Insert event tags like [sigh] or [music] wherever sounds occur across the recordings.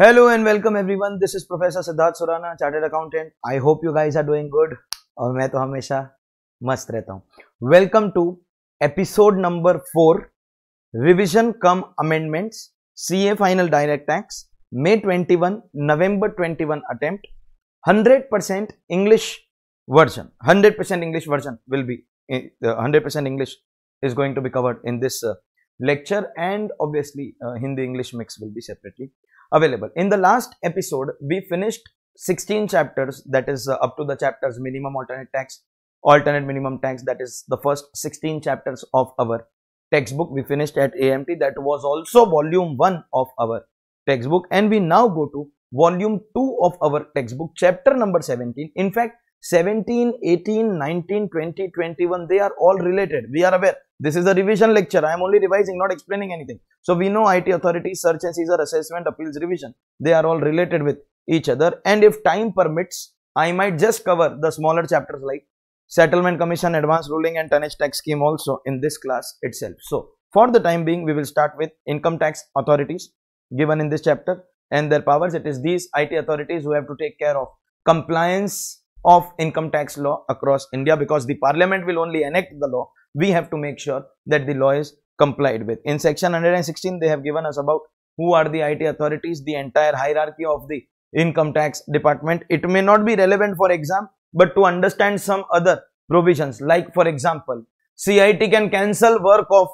Hello and welcome everyone. This is Professor Siddharth Surana, Chartered Accountant. I hope you guys are doing good. और मैं तो हमेशा मस्त Welcome to episode number four, revision come amendments, CA final direct tax, May 21, November 21 attempt, 100% English version. 100% English version will be eh, the 100% English is going to be covered in this uh, lecture and obviously uh, Hindi English mix will be separately available. In the last episode, we finished 16 chapters that is uh, up to the chapters minimum alternate tax, alternate minimum tax that is the first 16 chapters of our textbook. We finished at AMT that was also volume 1 of our textbook and we now go to volume 2 of our textbook chapter number 17. In fact, 17, 18, 19, 20, 21 they are all related. We are aware this is a revision lecture. I am only revising, not explaining anything. So we know IT authorities, search and seizure, assessment, appeals, revision. They are all related with each other. And if time permits, I might just cover the smaller chapters like settlement commission, advance ruling and tonnage tax scheme also in this class itself. So for the time being, we will start with income tax authorities given in this chapter and their powers. It is these IT authorities who have to take care of compliance of income tax law across India because the parliament will only enact the law we have to make sure that the law is complied with. In section 116, they have given us about who are the IT authorities, the entire hierarchy of the income tax department. It may not be relevant for exam, but to understand some other provisions, like for example, CIT can cancel work of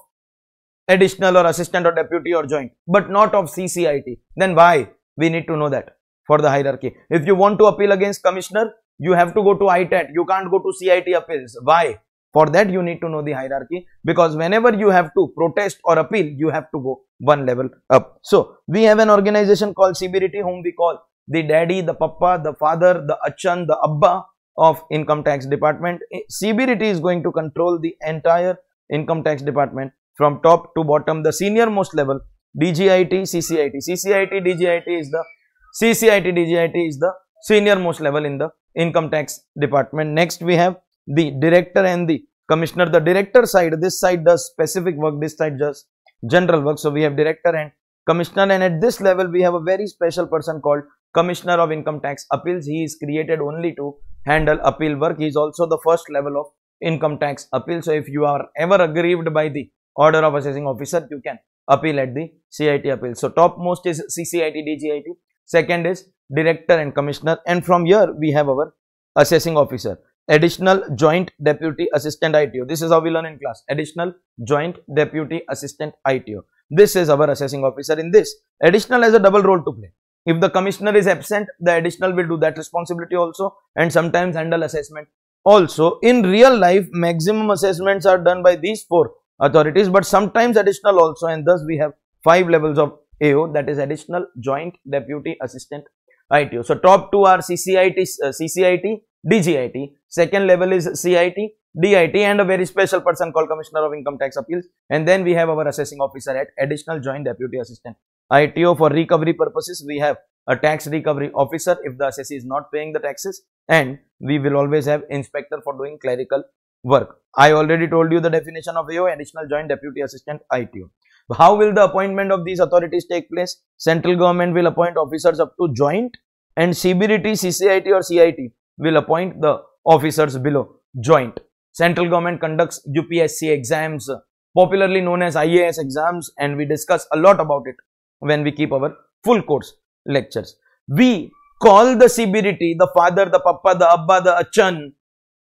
additional or assistant or deputy or joint, but not of CCIT. Then why? We need to know that for the hierarchy. If you want to appeal against commissioner, you have to go to ITAT. You can't go to CIT appeals. Why? For that you need to know the hierarchy because whenever you have to protest or appeal, you have to go one level up. So we have an organization called CBRT whom we call the daddy, the papa, the father, the achan, the abba of income tax department. CBRT is going to control the entire income tax department from top to bottom, the senior most level DGIT, CCIT. CCIT, DGIT is the CCIT, DGIT is the senior most level in the income tax department. Next we have the director and the commissioner the director side this side does specific work this side does general work so we have director and commissioner and at this level we have a very special person called commissioner of income tax appeals he is created only to handle appeal work he is also the first level of income tax appeal so if you are ever aggrieved by the order of assessing officer you can appeal at the CIT appeal so topmost is CCIT DGIT second is director and commissioner and from here we have our assessing officer additional joint deputy assistant ITO. This is how we learn in class, additional joint deputy assistant ITO. This is our assessing officer in this. Additional has a double role to play. If the commissioner is absent, the additional will do that responsibility also and sometimes handle assessment. Also, in real life, maximum assessments are done by these four authorities, but sometimes additional also and thus we have five levels of AO that is additional joint deputy assistant ITO. So, top two are CCIT, uh, CCIT DGIT. Second level is CIT, DIT and a very special person called Commissioner of Income Tax Appeals. And then we have our assessing officer at additional joint deputy assistant. ITO for recovery purposes, we have a tax recovery officer if the assessee is not paying the taxes and we will always have inspector for doing clerical work. I already told you the definition of AO, additional joint deputy assistant ITO. How will the appointment of these authorities take place? Central government will appoint officers up to joint and CBRT, CCIT or CIT will appoint the officers below joint. Central government conducts UPSC exams, popularly known as IAS exams and we discuss a lot about it when we keep our full course lectures. We call the CBDT the father, the papa, the abba, the achan,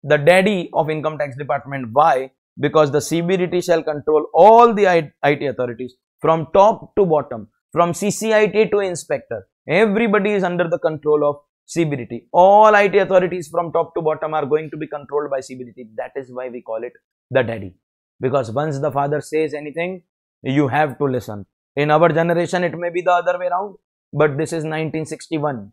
the daddy of income tax department. Why? Because the CBDT shall control all the IT authorities from top to bottom, from CCIT to inspector. Everybody is under the control of CBDT. All IT authorities from top to bottom are going to be controlled by CBDT. That is why we call it the daddy. Because once the father says anything, you have to listen. In our generation, it may be the other way around, but this is 1961.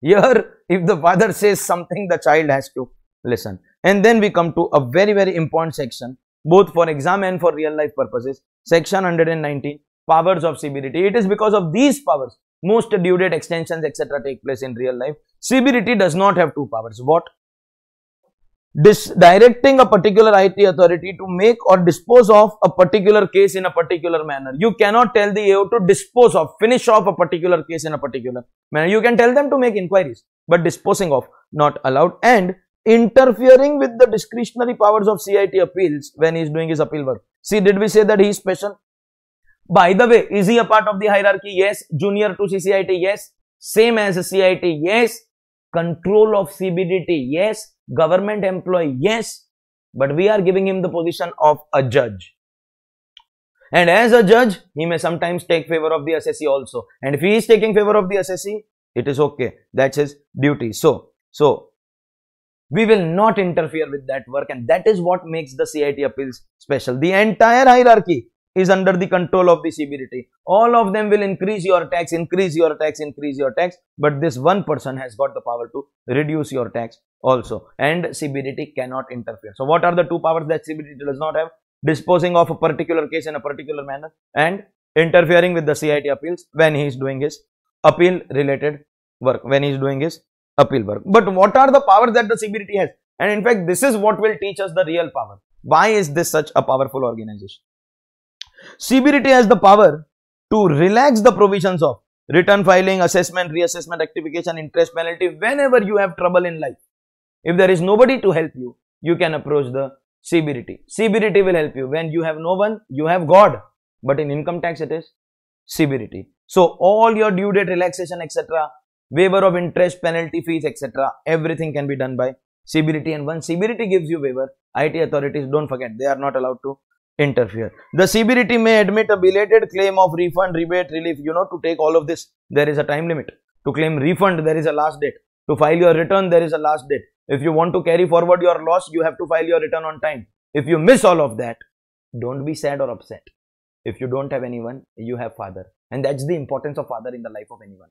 Here, if the father says something, the child has to listen. And then we come to a very, very important section, both for exam and for real life purposes. Section 119, powers of CBDT. It is because of these powers most due date extensions etc. take place in real life. CBDT does not have two powers. What? this directing a particular IT authority to make or dispose of a particular case in a particular manner. You cannot tell the AO to dispose of, finish off a particular case in a particular manner. You can tell them to make inquiries, but disposing of not allowed and interfering with the discretionary powers of CIT appeals when he is doing his appeal work. See, did we say that he is special? By the way, is he a part of the hierarchy? Yes. Junior to CCIT? Yes. Same as CIT? Yes. Control of CBDT? Yes. Government employee? Yes. But we are giving him the position of a judge. And as a judge, he may sometimes take favor of the assessee also. And if he is taking favor of the assessee, it is okay. That's his duty. So, so we will not interfere with that work and that is what makes the CIT appeals special. The entire hierarchy is under the control of the CBDT. All of them will increase your tax, increase your tax, increase your tax, but this one person has got the power to reduce your tax also and CBDT cannot interfere. So what are the two powers that CBDT does not have? Disposing of a particular case in a particular manner and interfering with the CIT appeals when he is doing his appeal related work, when he is doing his appeal work. But what are the powers that the CBDT has? And in fact, this is what will teach us the real power. Why is this such a powerful organization? CBDT has the power to relax the provisions of return filing, assessment, reassessment, rectification, interest penalty whenever you have trouble in life. If there is nobody to help you, you can approach the CBDT. CBDT will help you. When you have no one, you have God. But in income tax, it is CBDT. So, all your due date relaxation, etc., waiver of interest, penalty fees, etc., everything can be done by CBDT. And once CBDT gives you waiver, IT authorities don't forget, they are not allowed to interfere. The CBRT may admit a belated claim of refund, rebate, relief. You know, to take all of this, there is a time limit. To claim refund, there is a last date. To file your return, there is a last date. If you want to carry forward your loss, you have to file your return on time. If you miss all of that, don't be sad or upset. If you don't have anyone, you have father. And that's the importance of father in the life of anyone.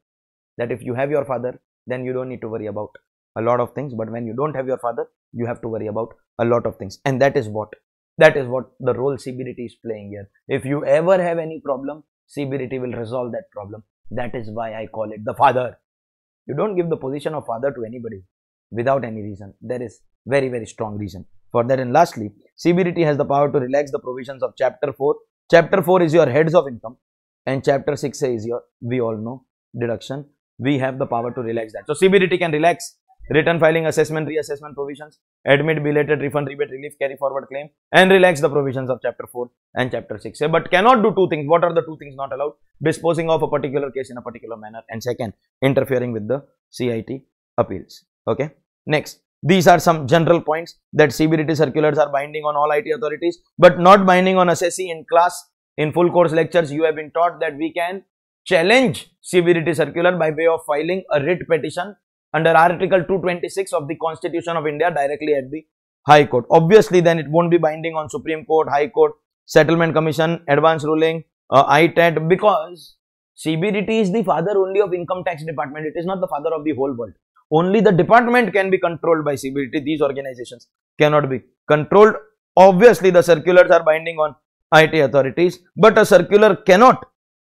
That if you have your father, then you don't need to worry about a lot of things. But when you don't have your father, you have to worry about a lot of things. And that is what that is what the role CBDT is playing here. If you ever have any problem, CBDT will resolve that problem. That is why I call it the father. You don't give the position of father to anybody without any reason. There is very, very strong reason for that. And lastly, CBDT has the power to relax the provisions of chapter 4. Chapter 4 is your heads of income and chapter 6 is your, we all know, deduction. We have the power to relax that. So, CBDT can relax return filing assessment reassessment provisions admit belated refund rebate relief carry forward claim and relax the provisions of chapter 4 and chapter 6 eh, but cannot do two things what are the two things not allowed disposing of a particular case in a particular manner and second interfering with the cit appeals okay next these are some general points that CBDT circulars are binding on all IT authorities, but not binding on SSE in class. In full course lectures, you have been taught that we can challenge CBDT circular by way of filing a writ petition under Article 226 of the Constitution of India directly at the High Court. Obviously, then it won't be binding on Supreme Court, High Court, Settlement Commission, Advance Ruling, uh, ITAT because CBDT is the father only of income tax department. It is not the father of the whole world. Only the department can be controlled by CBDT. These organizations cannot be controlled. Obviously, the circulars are binding on IT authorities, but a circular cannot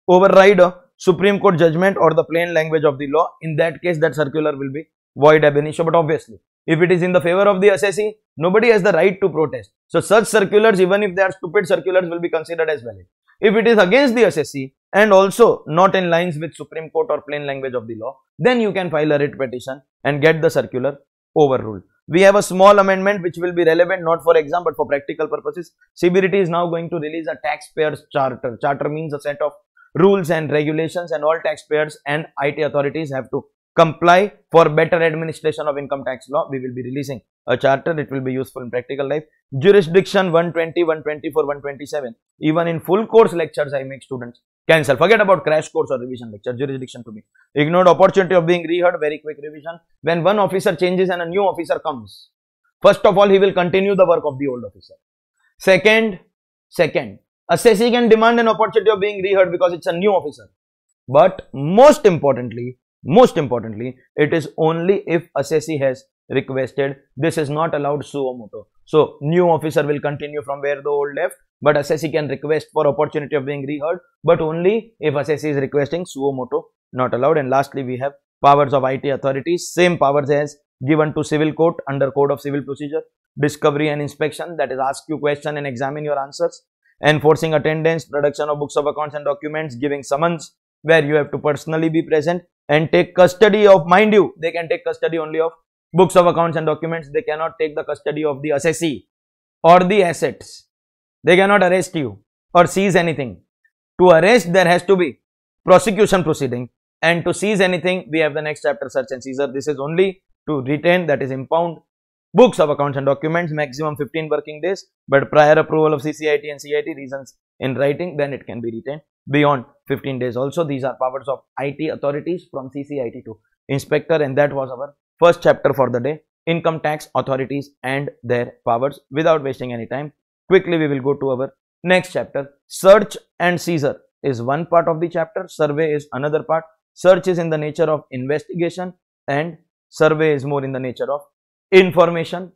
override a Supreme Court judgment or the plain language of the law, in that case that circular will be void ab initio. But obviously, if it is in the favor of the SSC, nobody has the right to protest. So such circulars, even if they are stupid circulars, will be considered as valid. If it is against the SSC and also not in lines with Supreme Court or plain language of the law, then you can file a writ petition and get the circular overruled. We have a small amendment which will be relevant not for exam but for practical purposes. CBRT is now going to release a taxpayer's charter. Charter means a set of rules and regulations and all taxpayers and IT authorities have to comply for better administration of income tax law. We will be releasing a charter. It will be useful in practical life. Jurisdiction 120, 124, 127. Even in full course lectures, I make students cancel. Forget about crash course or revision lecture. Jurisdiction to me. Ignored opportunity of being reheard. Very quick revision. When one officer changes and a new officer comes, first of all, he will continue the work of the old officer. Second, second, a SECI can demand an opportunity of being reheard because it's a new officer. But most importantly, most importantly, it is only if a has requested this is not allowed suo moto. So new officer will continue from where the old left, but a can request for opportunity of being reheard, but only if a is requesting suo moto not allowed. And lastly, we have powers of IT authorities, same powers as given to civil court under code of civil procedure, discovery and inspection that is ask you question and examine your answers enforcing attendance, production of books of accounts and documents, giving summons where you have to personally be present and take custody of, mind you, they can take custody only of books of accounts and documents. They cannot take the custody of the assessee or the assets. They cannot arrest you or seize anything. To arrest, there has to be prosecution proceeding and to seize anything, we have the next chapter search and seizure. This is only to retain that is impound Books of accounts and documents, maximum 15 working days, but prior approval of CCIT and CIT reasons in writing, then it can be retained beyond 15 days. Also, these are powers of IT authorities from CCIT to inspector and that was our first chapter for the day. Income tax authorities and their powers. Without wasting any time, quickly we will go to our next chapter. Search and seizure is one part of the chapter, survey is another part. Search is in the nature of investigation and survey is more in the nature of information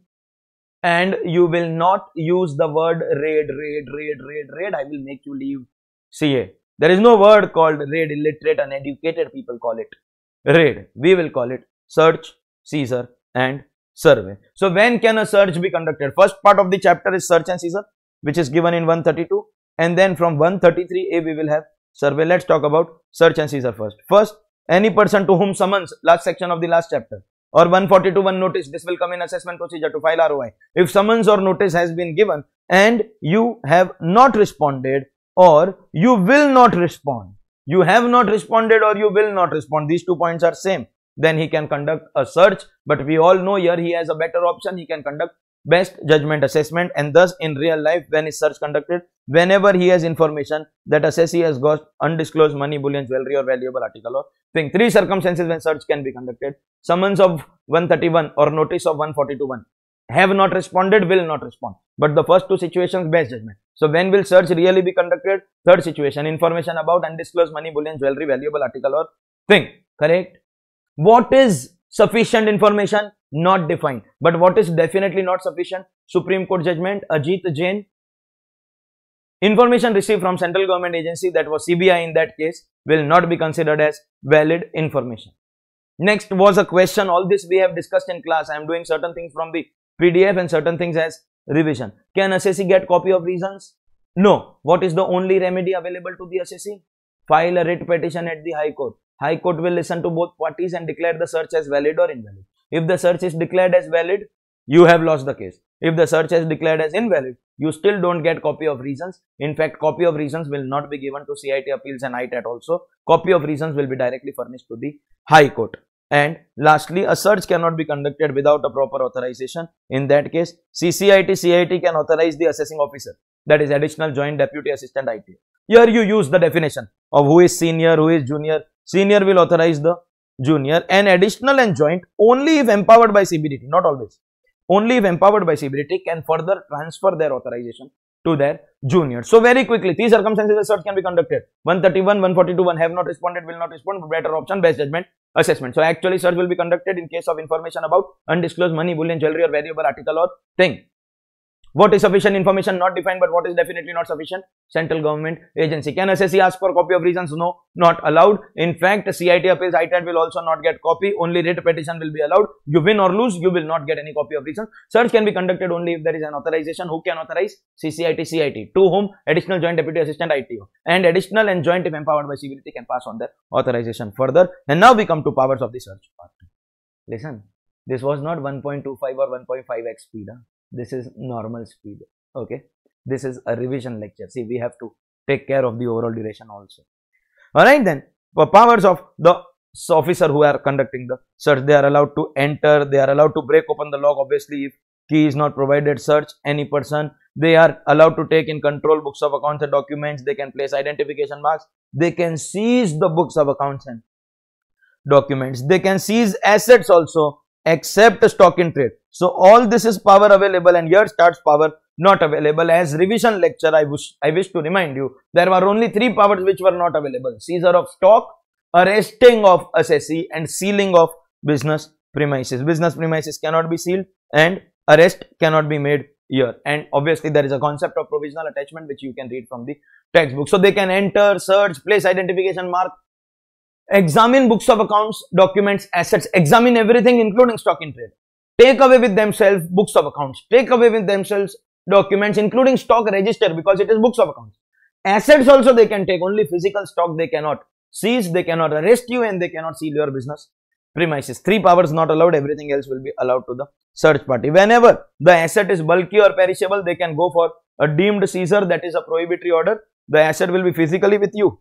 and you will not use the word raid raid raid raid raid i will make you leave ca there is no word called raid illiterate and educated people call it raid we will call it search caesar and survey so when can a search be conducted first part of the chapter is search and caesar which is given in 132 and then from 133a we will have survey let's talk about search and caesar first first any person to whom summons last section of the last chapter or 1421 notice. This will come in assessment procedure to file ROI. If summons or notice has been given and you have not responded or you will not respond, you have not responded or you will not respond, these two points are same. Then he can conduct a search, but we all know here he has a better option. He can conduct best judgment assessment and thus in real life when is search conducted whenever he has information that assessee has got undisclosed money bullion jewelry or valuable article or thing three circumstances when search can be conducted summons of 131 or notice of 1421 have not responded will not respond but the first two situations best judgment so when will search really be conducted third situation information about undisclosed money bullion jewelry valuable article or thing correct what is sufficient information not defined. But what is definitely not sufficient? Supreme Court judgment, Ajit Jain. Information received from central government agency that was CBI in that case will not be considered as valid information. Next was a question. All this we have discussed in class. I am doing certain things from the PDF and certain things as revision. Can assessee get copy of reasons? No. What is the only remedy available to the assessee? File a writ petition at the High Court. High Court will listen to both parties and declare the search as valid or invalid. If the search is declared as valid, you have lost the case. If the search is declared as invalid, you still don't get copy of reasons. In fact, copy of reasons will not be given to CIT appeals and ITAT also. Copy of reasons will be directly furnished to the High Court. And lastly, a search cannot be conducted without a proper authorization. In that case, CCIT, CIT can authorize the assessing officer, that is additional joint deputy assistant IT. Here you use the definition of who is senior, who is junior. Senior will authorize the junior and additional and joint only if empowered by CBDT, not always. Only if empowered by CBDT can further transfer their authorization to their junior. So very quickly, three circumstances a search can be conducted. 131, 142, 1 have not responded, will not respond, better option, best judgment, assessment. So actually search will be conducted in case of information about undisclosed money, bullion, jewelry or variable article or thing. What is sufficient information? Not defined, but what is definitely not sufficient? Central government agency. Can SSC ask for copy of reasons? No, not allowed. In fact, CIT appeals, ITAT will also not get copy. Only writ petition will be allowed. You win or lose, you will not get any copy of reasons. Search can be conducted only if there is an authorization. Who can authorize? CCIT, CIT. To whom? Additional Joint Deputy Assistant ITO. And additional and joint if empowered by civility can pass on their authorization further. And now we come to powers of the search part. Listen, this was not 1.25 or 1.5x speed. Huh? this is normal speed okay this is a revision lecture see we have to take care of the overall duration also all right then for powers of the officer who are conducting the search they are allowed to enter they are allowed to break open the log obviously if key is not provided search any person they are allowed to take in control books of accounts and documents they can place identification marks they can seize the books of accounts and documents they can seize assets also except stock in trade. So all this is power available and here starts power not available. As revision lecture, I wish, I wish to remind you, there were only three powers which were not available. Seizure of stock, arresting of assessee and sealing of business premises. Business premises cannot be sealed and arrest cannot be made here. And obviously there is a concept of provisional attachment which you can read from the textbook. So they can enter, search, place identification mark Examine books of accounts, documents, assets. Examine everything including stock in trade. Take away with themselves books of accounts. Take away with themselves documents including stock register because it is books of accounts. Assets also they can take only physical stock they cannot seize, they cannot arrest you and they cannot seal your business premises. Three powers not allowed, everything else will be allowed to the search party. Whenever the asset is bulky or perishable, they can go for a deemed seizure that is a prohibitory order. The asset will be physically with you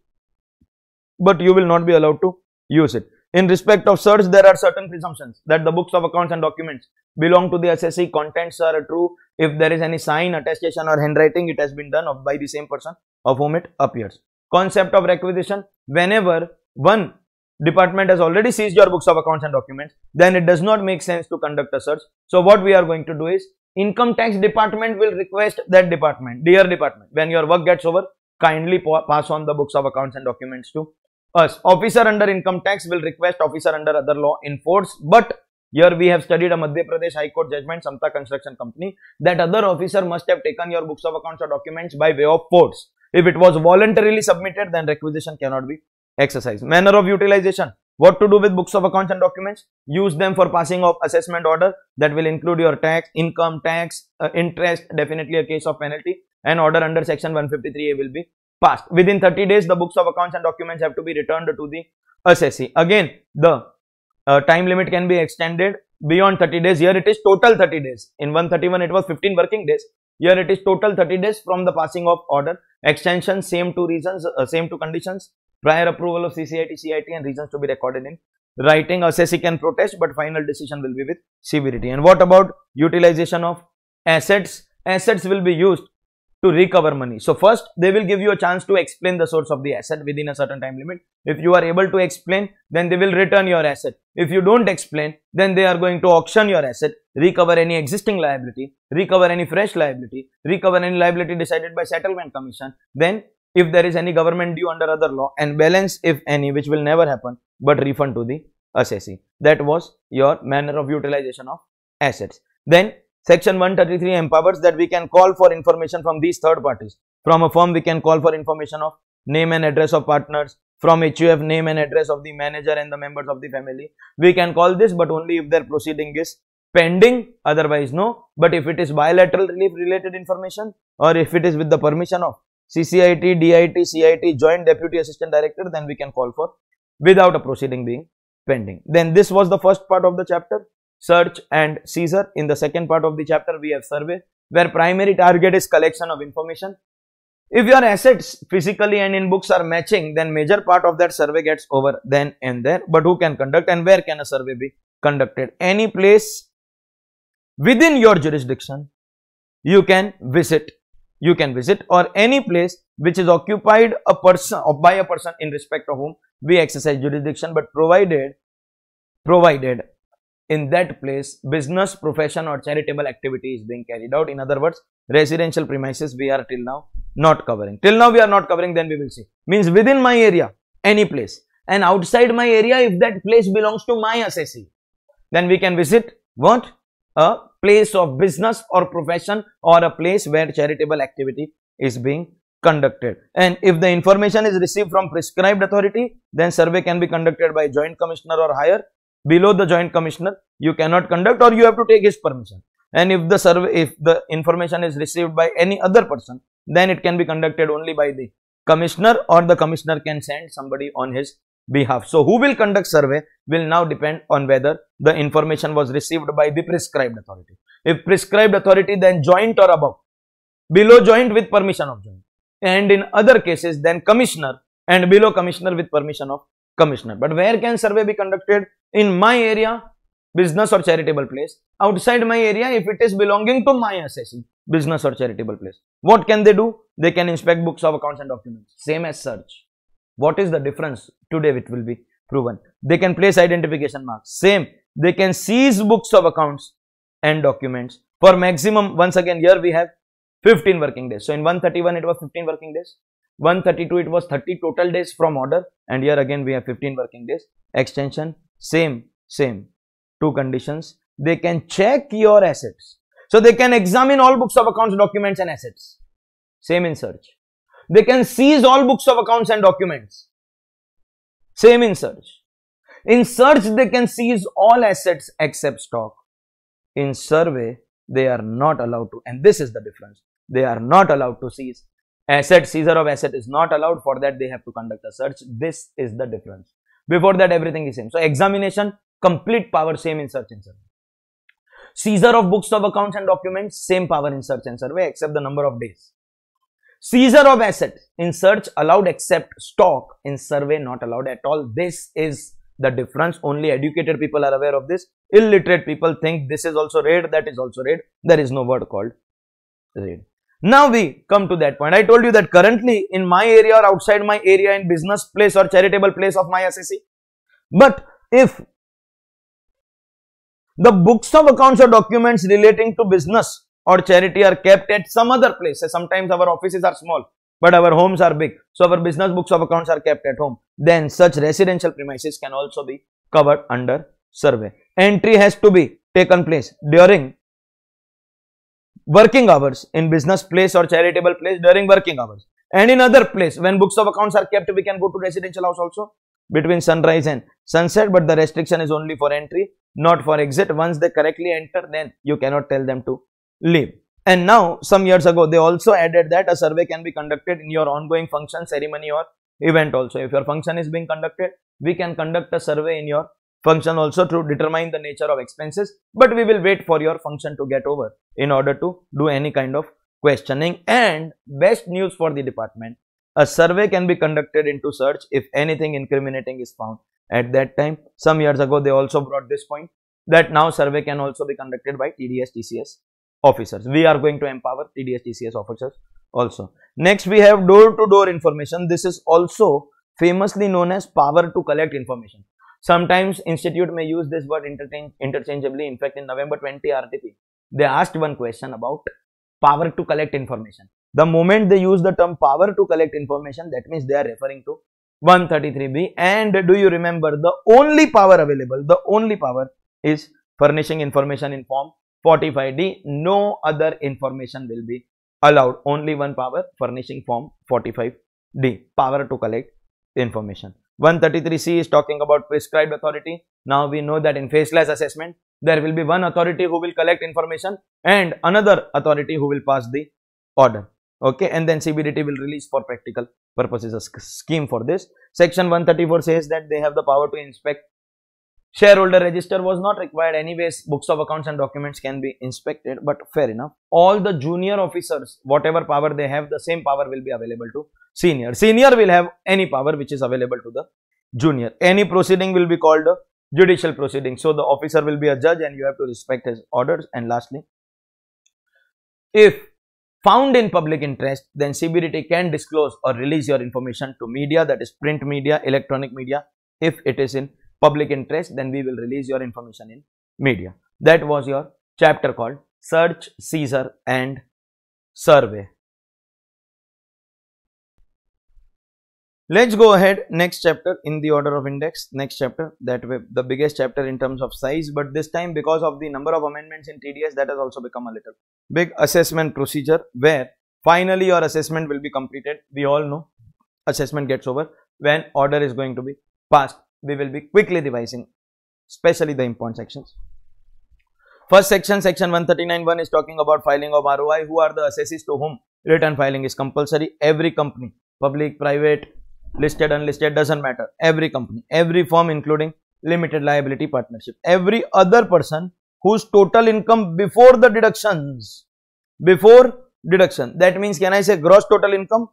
but you will not be allowed to use it. In respect of search, there are certain presumptions that the books of accounts and documents belong to the SSC, contents are true. If there is any sign, attestation or handwriting, it has been done of, by the same person of whom it appears. Concept of requisition, whenever one department has already seized your books of accounts and documents, then it does not make sense to conduct a search. So what we are going to do is, income tax department will request that department, dear department, when your work gets over, kindly pass on the books of accounts and documents to us officer under income tax will request officer under other law in force but here we have studied a Madhya Pradesh High Court judgment, Samta Construction Company, that other officer must have taken your books of accounts or documents by way of force. If it was voluntarily submitted, then requisition cannot be exercised. Manner of utilization. What to do with books of accounts and documents? Use them for passing of assessment order that will include your tax, income tax, uh, interest, definitely a case of penalty and order under section 153A will be Passed Within 30 days, the books of accounts and documents have to be returned to the assessee. Again, the uh, time limit can be extended beyond 30 days. Here it is total 30 days. In 131, it was 15 working days. Here it is total 30 days from the passing of order. Extension, same two reasons, uh, same two conditions. Prior approval of CCIT, CIT and reasons to be recorded in writing. Assessee can protest, but final decision will be with severity. And what about utilization of assets? Assets will be used to recover money. So first, they will give you a chance to explain the source of the asset within a certain time limit. If you are able to explain, then they will return your asset. If you don't explain, then they are going to auction your asset, recover any existing liability, recover any fresh liability, recover any liability decided by settlement commission. Then if there is any government due under other law and balance if any, which will never happen, but refund to the assessee. That was your manner of utilization of assets. Then Section 133 empowers that we can call for information from these third parties. From a firm, we can call for information of name and address of partners. From HUF, name and address of the manager and the members of the family. We can call this, but only if their proceeding is pending, otherwise no. But if it is bilateral relief related information or if it is with the permission of CCIT, DIT, CIT, Joint Deputy Assistant Director, then we can call for without a proceeding being pending. Then this was the first part of the chapter search and seizure. In the second part of the chapter, we have survey where primary target is collection of information. If your assets physically and in books are matching, then major part of that survey gets over then and there. But who can conduct and where can a survey be conducted? Any place within your jurisdiction you can visit. You can visit or any place which is occupied a person by a person in respect of whom we exercise jurisdiction but provided provided in that place business profession or charitable activity is being carried out in other words residential premises we are till now not covering till now we are not covering then we will see means within my area any place and outside my area if that place belongs to my assessee then we can visit what a place of business or profession or a place where charitable activity is being conducted and if the information is received from prescribed authority then survey can be conducted by joint commissioner or higher below the joint commissioner you cannot conduct or you have to take his permission and if the survey if the information is received by any other person then it can be conducted only by the commissioner or the commissioner can send somebody on his behalf so who will conduct survey will now depend on whether the information was received by the prescribed authority if prescribed authority then joint or above below joint with permission of joint and in other cases then commissioner and below commissioner with permission of commissioner. But where can survey be conducted? In my area, business or charitable place. Outside my area, if it is belonging to my assessee, business or charitable place. What can they do? They can inspect books of accounts and documents. Same as search. What is the difference? Today it will be proven. They can place identification marks. Same. They can seize books of accounts and documents. For maximum, once again, here we have 15 working days. So in 131, it was 15 working days. 132 it was 30 total days from order and here again we have 15 working days extension same same two conditions they can check your assets so they can examine all books of accounts documents and assets same in search they can seize all books of accounts and documents same in search in search they can seize all assets except stock in survey they are not allowed to and this is the difference they are not allowed to seize asset seizure of asset is not allowed for that they have to conduct a search this is the difference before that everything is same so examination complete power same in search and survey seizure of books of accounts and documents same power in search and survey except the number of days seizure of asset in search allowed except stock in survey not allowed at all this is the difference only educated people are aware of this illiterate people think this is also raid that is also raid there is no word called raid now we come to that point. I told you that currently in my area or outside my area in business place or charitable place of my SEC. But if the books of accounts or documents relating to business or charity are kept at some other place, sometimes our offices are small, but our homes are big. So our business books of accounts are kept at home. Then such residential premises can also be covered under survey. Entry has to be taken place during working hours in business place or charitable place during working hours and in other place when books of accounts are kept we can go to residential house also between sunrise and sunset but the restriction is only for entry not for exit once they correctly enter then you cannot tell them to leave and now some years ago they also added that a survey can be conducted in your ongoing function ceremony or event also if your function is being conducted we can conduct a survey in your function also to determine the nature of expenses but we will wait for your function to get over in order to do any kind of questioning and best news for the department a survey can be conducted into search if anything incriminating is found at that time some years ago they also brought this point that now survey can also be conducted by tds tcs officers we are going to empower tds tcs officers also next we have door to door information this is also famously known as power to collect information Sometimes institute may use this word interchangeably. In fact, in November 20 RTP, they asked one question about power to collect information. The moment they use the term power to collect information, that means they are referring to 133B. And do you remember the only power available, the only power is furnishing information in form 45D. No other information will be allowed. Only one power furnishing form 45D, power to collect information. 133C is talking about prescribed authority. Now we know that in faceless assessment, there will be one authority who will collect information and another authority who will pass the order. Okay, and then CBDT will release for practical purposes a scheme for this. Section 134 says that they have the power to inspect Shareholder register was not required anyways, books of accounts and documents can be inspected, but fair enough. All the junior officers, whatever power they have, the same power will be available to senior. Senior will have any power which is available to the junior. Any proceeding will be called judicial proceeding. So, the officer will be a judge and you have to respect his orders. And lastly, if found in public interest, then CBDT can disclose or release your information to media that is print media, electronic media if it is in public interest then we will release your information in media that was your chapter called search seizure and survey let's go ahead next chapter in the order of index next chapter that way the biggest chapter in terms of size but this time because of the number of amendments in tds that has also become a little big assessment procedure where finally your assessment will be completed we all know assessment gets over when order is going to be passed we will be quickly devising, especially the important sections. First section, section 139.1 is talking about filing of ROI. Who are the assessees to whom return filing is compulsory? Every company, public, private, listed, unlisted, doesn't matter. Every company, every firm including limited liability partnership. Every other person whose total income before the deductions, before deduction. That means can I say gross total income?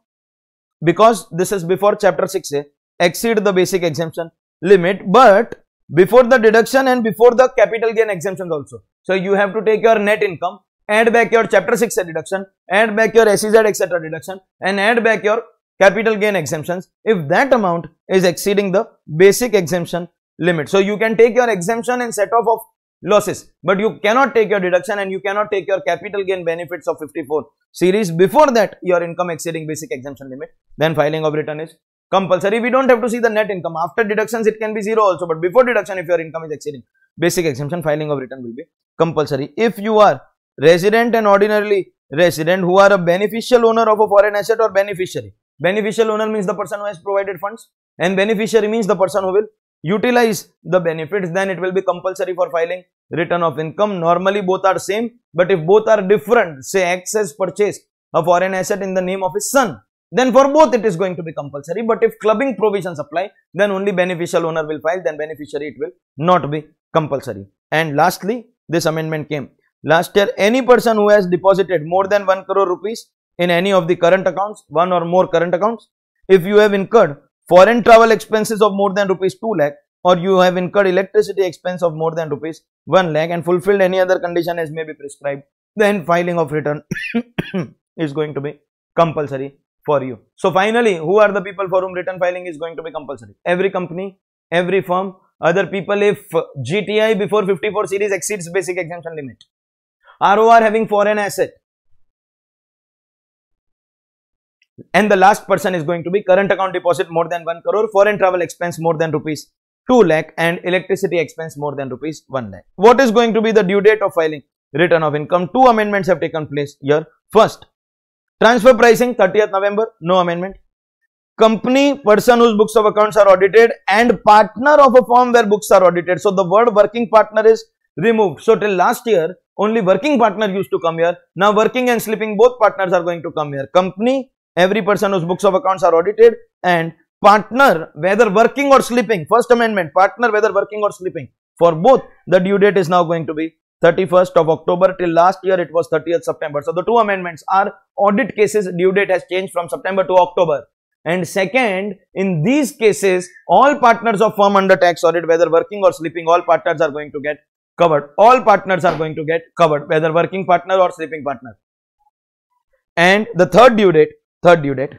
Because this is before chapter 6A, exceed the basic exemption limit but before the deduction and before the capital gain exemptions also. So you have to take your net income, add back your chapter 6 deduction, add back your SEZ etc deduction and add back your capital gain exemptions if that amount is exceeding the basic exemption limit. So you can take your exemption and set off of losses but you cannot take your deduction and you cannot take your capital gain benefits of 54 series before that your income exceeding basic exemption limit then filing of return is compulsory we don't have to see the net income after deductions it can be zero also but before deduction if your income is exceeding basic exemption filing of return will be compulsory if you are resident and ordinarily resident who are a beneficial owner of a foreign asset or beneficiary beneficial owner means the person who has provided funds and beneficiary means the person who will utilize the benefits then it will be compulsory for filing return of income normally both are same but if both are different say x has purchased a foreign asset in the name of his son then for both it is going to be compulsory but if clubbing provisions apply then only beneficial owner will file then beneficiary it will not be compulsory and lastly this amendment came last year any person who has deposited more than 1 crore rupees in any of the current accounts one or more current accounts if you have incurred foreign travel expenses of more than rupees 2 lakh or you have incurred electricity expense of more than rupees 1 lakh and fulfilled any other condition as may be prescribed then filing of return [coughs] is going to be compulsory for you. So finally, who are the people for whom return filing is going to be compulsory? Every company, every firm, other people if GTI before 54 series exceeds basic exemption limit. ROR having foreign asset. And the last person is going to be current account deposit more than 1 crore, foreign travel expense more than rupees 2 lakh and electricity expense more than rupees 1 lakh. What is going to be the due date of filing? Return of income. Two amendments have taken place here. First, Transfer pricing 30th November, no amendment. Company, person whose books of accounts are audited and partner of a firm where books are audited. So the word working partner is removed. So till last year, only working partner used to come here. Now working and sleeping, both partners are going to come here. Company, every person whose books of accounts are audited and partner whether working or sleeping. First amendment, partner whether working or sleeping. For both, the due date is now going to be 31st of October till last year it was 30th September. So the two amendments are audit cases due date has changed from September to October. And second, in these cases, all partners of firm under tax audit, whether working or sleeping, all partners are going to get covered. All partners are going to get covered, whether working partner or sleeping partner. And the third due date, third due date,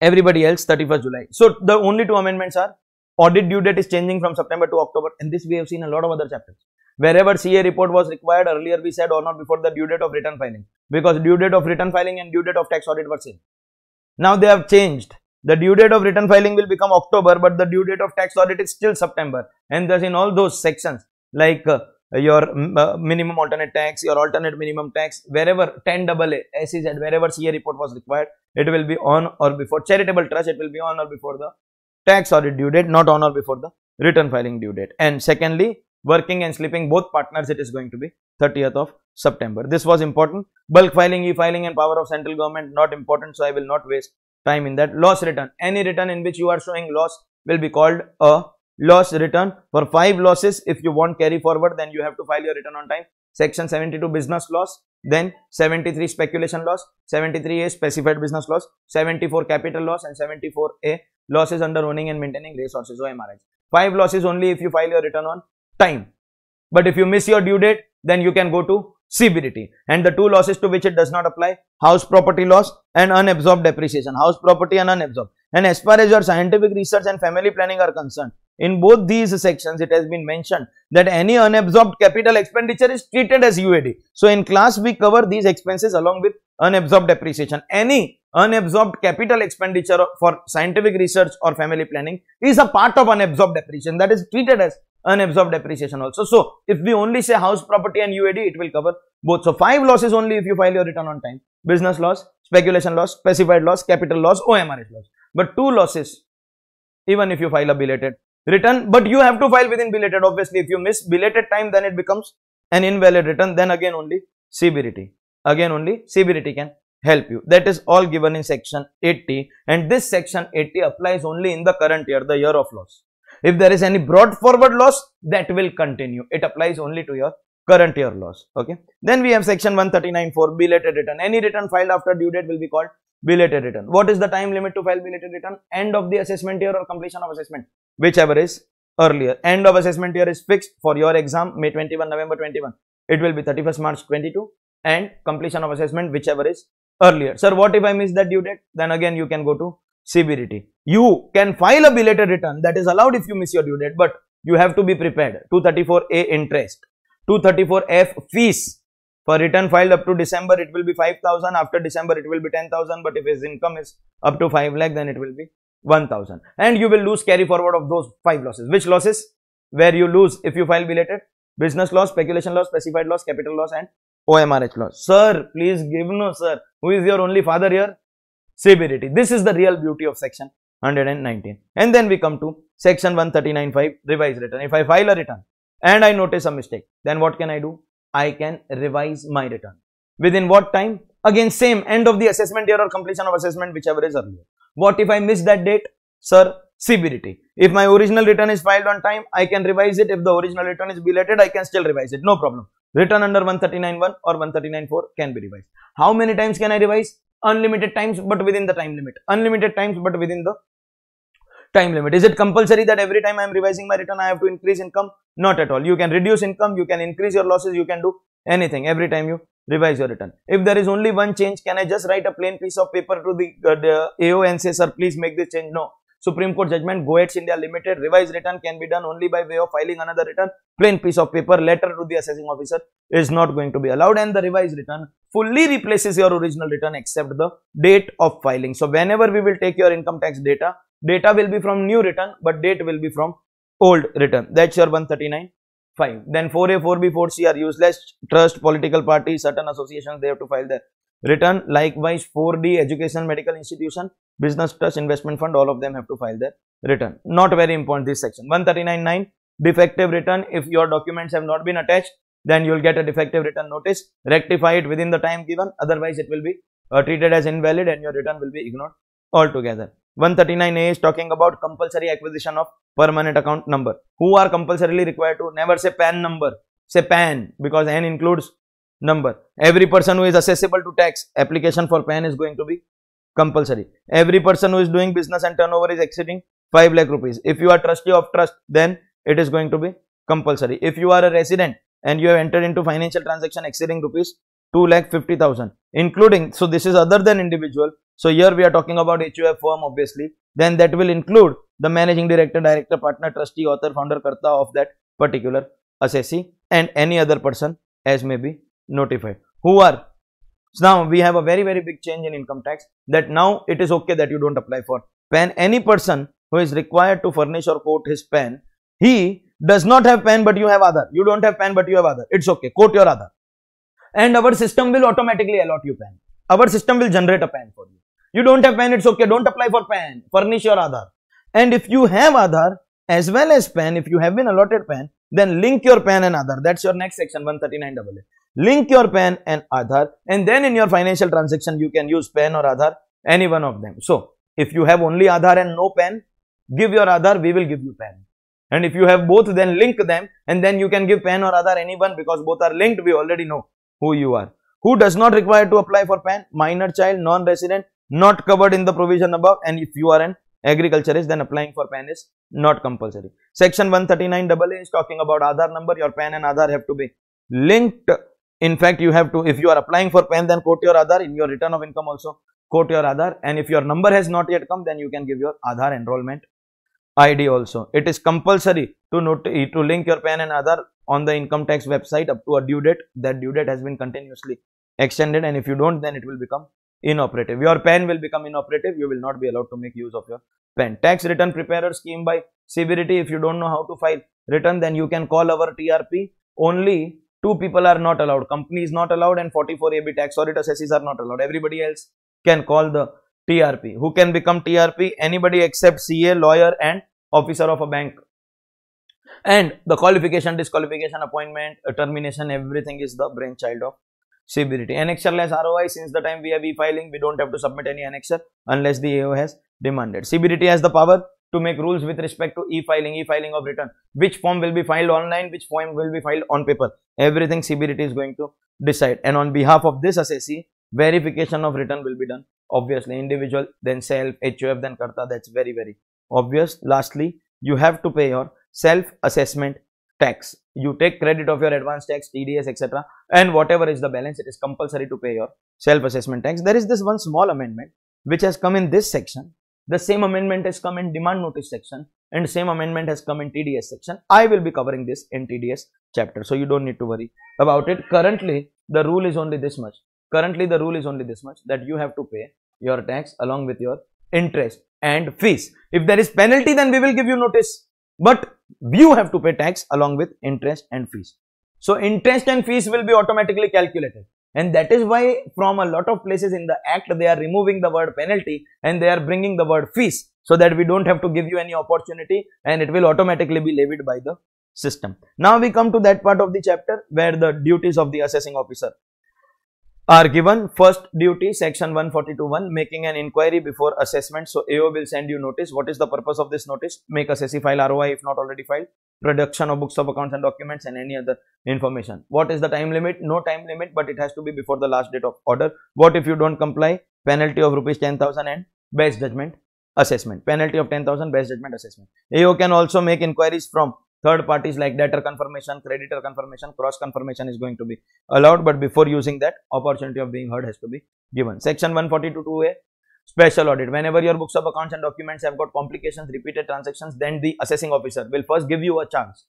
everybody else 31st July. So the only two amendments are audit due date is changing from September to October. And this we have seen a lot of other chapters wherever CA report was required earlier we said or not before the due date of return filing because due date of return filing and due date of tax audit were same. Now they have changed. The due date of return filing will become October but the due date of tax audit is still September and thus in all those sections like uh, your mm, uh, minimum alternate tax, your alternate minimum tax, wherever 10 double A, as is wherever CA report was required, it will be on or before charitable trust, it will be on or before the tax audit due date, not on or before the return filing due date. And secondly, working and sleeping both partners it is going to be 30th of September. This was important. Bulk filing, e-filing and power of central government not important so I will not waste time in that. Loss return. Any return in which you are showing loss will be called a loss return. For 5 losses if you want carry forward then you have to file your return on time. Section 72 business loss, then 73 speculation loss, 73A specified business loss, 74 capital loss and 74A losses under owning and maintaining resources or 5 losses only if you file your return on time. But if you miss your due date, then you can go to CBDT. And the two losses to which it does not apply, house property loss and unabsorbed depreciation, house property and unabsorbed. And as far as your scientific research and family planning are concerned, in both these sections, it has been mentioned that any unabsorbed capital expenditure is treated as UAD. So, in class, we cover these expenses along with unabsorbed depreciation. Any unabsorbed capital expenditure for scientific research or family planning is a part of unabsorbed depreciation that is treated as unabsorbed depreciation also. So, if we only say house property and UAD, it will cover both. So, 5 losses only if you file your return on time. Business loss, speculation loss, specified loss, capital loss, OMRS loss. But 2 losses even if you file a belated return. But you have to file within belated. Obviously, if you miss belated time, then it becomes an invalid return. Then again only severity. Again only severity can help you. That is all given in section 80 and this section 80 applies only in the current year, the year of loss. If there is any brought forward loss, that will continue. It applies only to your current year loss. Okay. Then we have section 139 for belated return. Any return filed after due date will be called belated return. What is the time limit to file belated return? End of the assessment year or completion of assessment, whichever is earlier. End of assessment year is fixed for your exam May 21, November 21. It will be 31st March 22 and completion of assessment whichever is earlier. Sir, what if I miss that due date? Then again you can go to Severity. You can file a belated return that is allowed if you miss your due date, but you have to be prepared. 234A interest, 234F fees. For return filed up to December, it will be 5,000. After December, it will be 10,000. But if his income is up to 5 lakh, then it will be 1,000. And you will lose carry forward of those 5 losses. Which losses? Where you lose if you file belated? Business loss, speculation loss, specified loss, capital loss and OMRH loss. Sir, please give no, sir. Who is your only father here? severity. This is the real beauty of section 119. And then we come to section 139.5 revise return. If I file a return and I notice a mistake, then what can I do? I can revise my return. Within what time? Again, same end of the assessment year or completion of assessment, whichever is earlier. What if I miss that date? Sir, severity. If my original return is filed on time, I can revise it. If the original return is belated, I can still revise it. No problem. Return under 139.1 or 139.4 can be revised. How many times can I revise? unlimited times but within the time limit unlimited times but within the time limit is it compulsory that every time i am revising my return i have to increase income not at all you can reduce income you can increase your losses you can do anything every time you revise your return if there is only one change can i just write a plain piece of paper to the, uh, ao and say sir please make this change no Supreme Court judgment, Goetz India Limited, revised return can be done only by way of filing another return. Plain piece of paper, letter to the assessing officer is not going to be allowed and the revised return fully replaces your original return except the date of filing. So, whenever we will take your income tax data, data will be from new return but date will be from old return. That's your 139. 5. Then 4A, 4B, 4C are useless. Trust, political parties, certain associations, they have to file the. Return likewise 4D education medical institution business trust investment fund all of them have to file their return not very important this section 139.9 defective return if your documents have not been attached then you will get a defective return notice rectify it within the time given otherwise it will be uh, treated as invalid and your return will be ignored altogether 139a is talking about compulsory acquisition of permanent account number who are compulsorily required to never say pan number say pan because n includes number every person who is accessible to tax application for pan is going to be compulsory every person who is doing business and turnover is exceeding 5 lakh rupees if you are trustee of trust then it is going to be compulsory if you are a resident and you have entered into financial transaction exceeding rupees 2 lakh 50,000 including so this is other than individual so here we are talking about HUF firm obviously then that will include the managing director director partner trustee author founder karta of that particular assessee and any other person as may be notified who are so now we have a very very big change in income tax that now it is okay that you don't apply for pen. any person who is required to furnish or quote his pen, he does not have pen but you have other you don't have pen but you have other it's okay quote your other and our system will automatically allot you pen. our system will generate a pen for you you don't have pen. it's okay don't apply for pen. furnish your other and if you have other as well as pen, if you have been allotted pen, then link your pen and other that's your next section 139AA link your PAN and Aadhaar and then in your financial transaction you can use PAN or Aadhaar any one of them. So if you have only Aadhaar and no PAN give your Aadhaar we will give you PAN and if you have both then link them and then you can give PAN or Aadhaar anyone because both are linked we already know who you are. Who does not require to apply for PAN? Minor child, non-resident, not covered in the provision above and if you are an agriculturist then applying for PAN is not compulsory. Section 139 AA is talking about Aadhaar number, your PAN and Aadhaar have to be linked in fact, you have to, if you are applying for PAN, then quote your Aadhaar in your return of income also, quote your Aadhaar. And if your number has not yet come, then you can give your Aadhaar enrollment ID also. It is compulsory to, note, to link your PAN and Aadhaar on the income tax website up to a due date. That due date has been continuously extended and if you don't, then it will become inoperative. Your PAN will become inoperative. You will not be allowed to make use of your PAN. Tax return preparer scheme by severity. If you don't know how to file return, then you can call our TRP only two people are not allowed company is not allowed and 44ab tax auditor assesses are not allowed everybody else can call the trp who can become trp anybody except ca lawyer and officer of a bank and the qualification disqualification appointment termination everything is the brainchild of CBDT. Annexure-less ROI since the time we have e-filing we don't have to submit any annexure unless the AO has demanded. CBDT has the power to make rules with respect to e-filing, e-filing of return, which form will be filed online, which form will be filed on paper. Everything CBDT is going to decide. And on behalf of this assessee, verification of return will be done. Obviously, individual, then self, HUF, then Karta. That's very, very obvious. Lastly, you have to pay your self-assessment tax. You take credit of your advance tax, TDS, etc. And whatever is the balance, it is compulsory to pay your self-assessment tax. There is this one small amendment which has come in this section the same amendment has come in demand notice section and same amendment has come in TDS section. I will be covering this in TDS chapter. So you don't need to worry about it. Currently, the rule is only this much. Currently, the rule is only this much that you have to pay your tax along with your interest and fees. If there is penalty, then we will give you notice. But you have to pay tax along with interest and fees. So interest and fees will be automatically calculated. And that is why from a lot of places in the act, they are removing the word penalty and they are bringing the word fees so that we don't have to give you any opportunity and it will automatically be levied by the system. Now we come to that part of the chapter where the duties of the assessing officer are given first duty section 142.1 making an inquiry before assessment. So, AO will send you notice. What is the purpose of this notice? Make a assessee file ROI if not already filed, production of books of accounts and documents and any other information. What is the time limit? No time limit but it has to be before the last date of order. What if you don't comply? Penalty of rupees 10,000 and best judgment assessment. Penalty of 10,000 best judgment assessment. AO can also make inquiries from Third parties like debtor confirmation, creditor confirmation, cross confirmation is going to be allowed, but before using that, opportunity of being heard has to be given. Section one forty two two a special audit. Whenever your books of accounts and documents have got complications, repeated transactions, then the assessing officer will first give you a chance.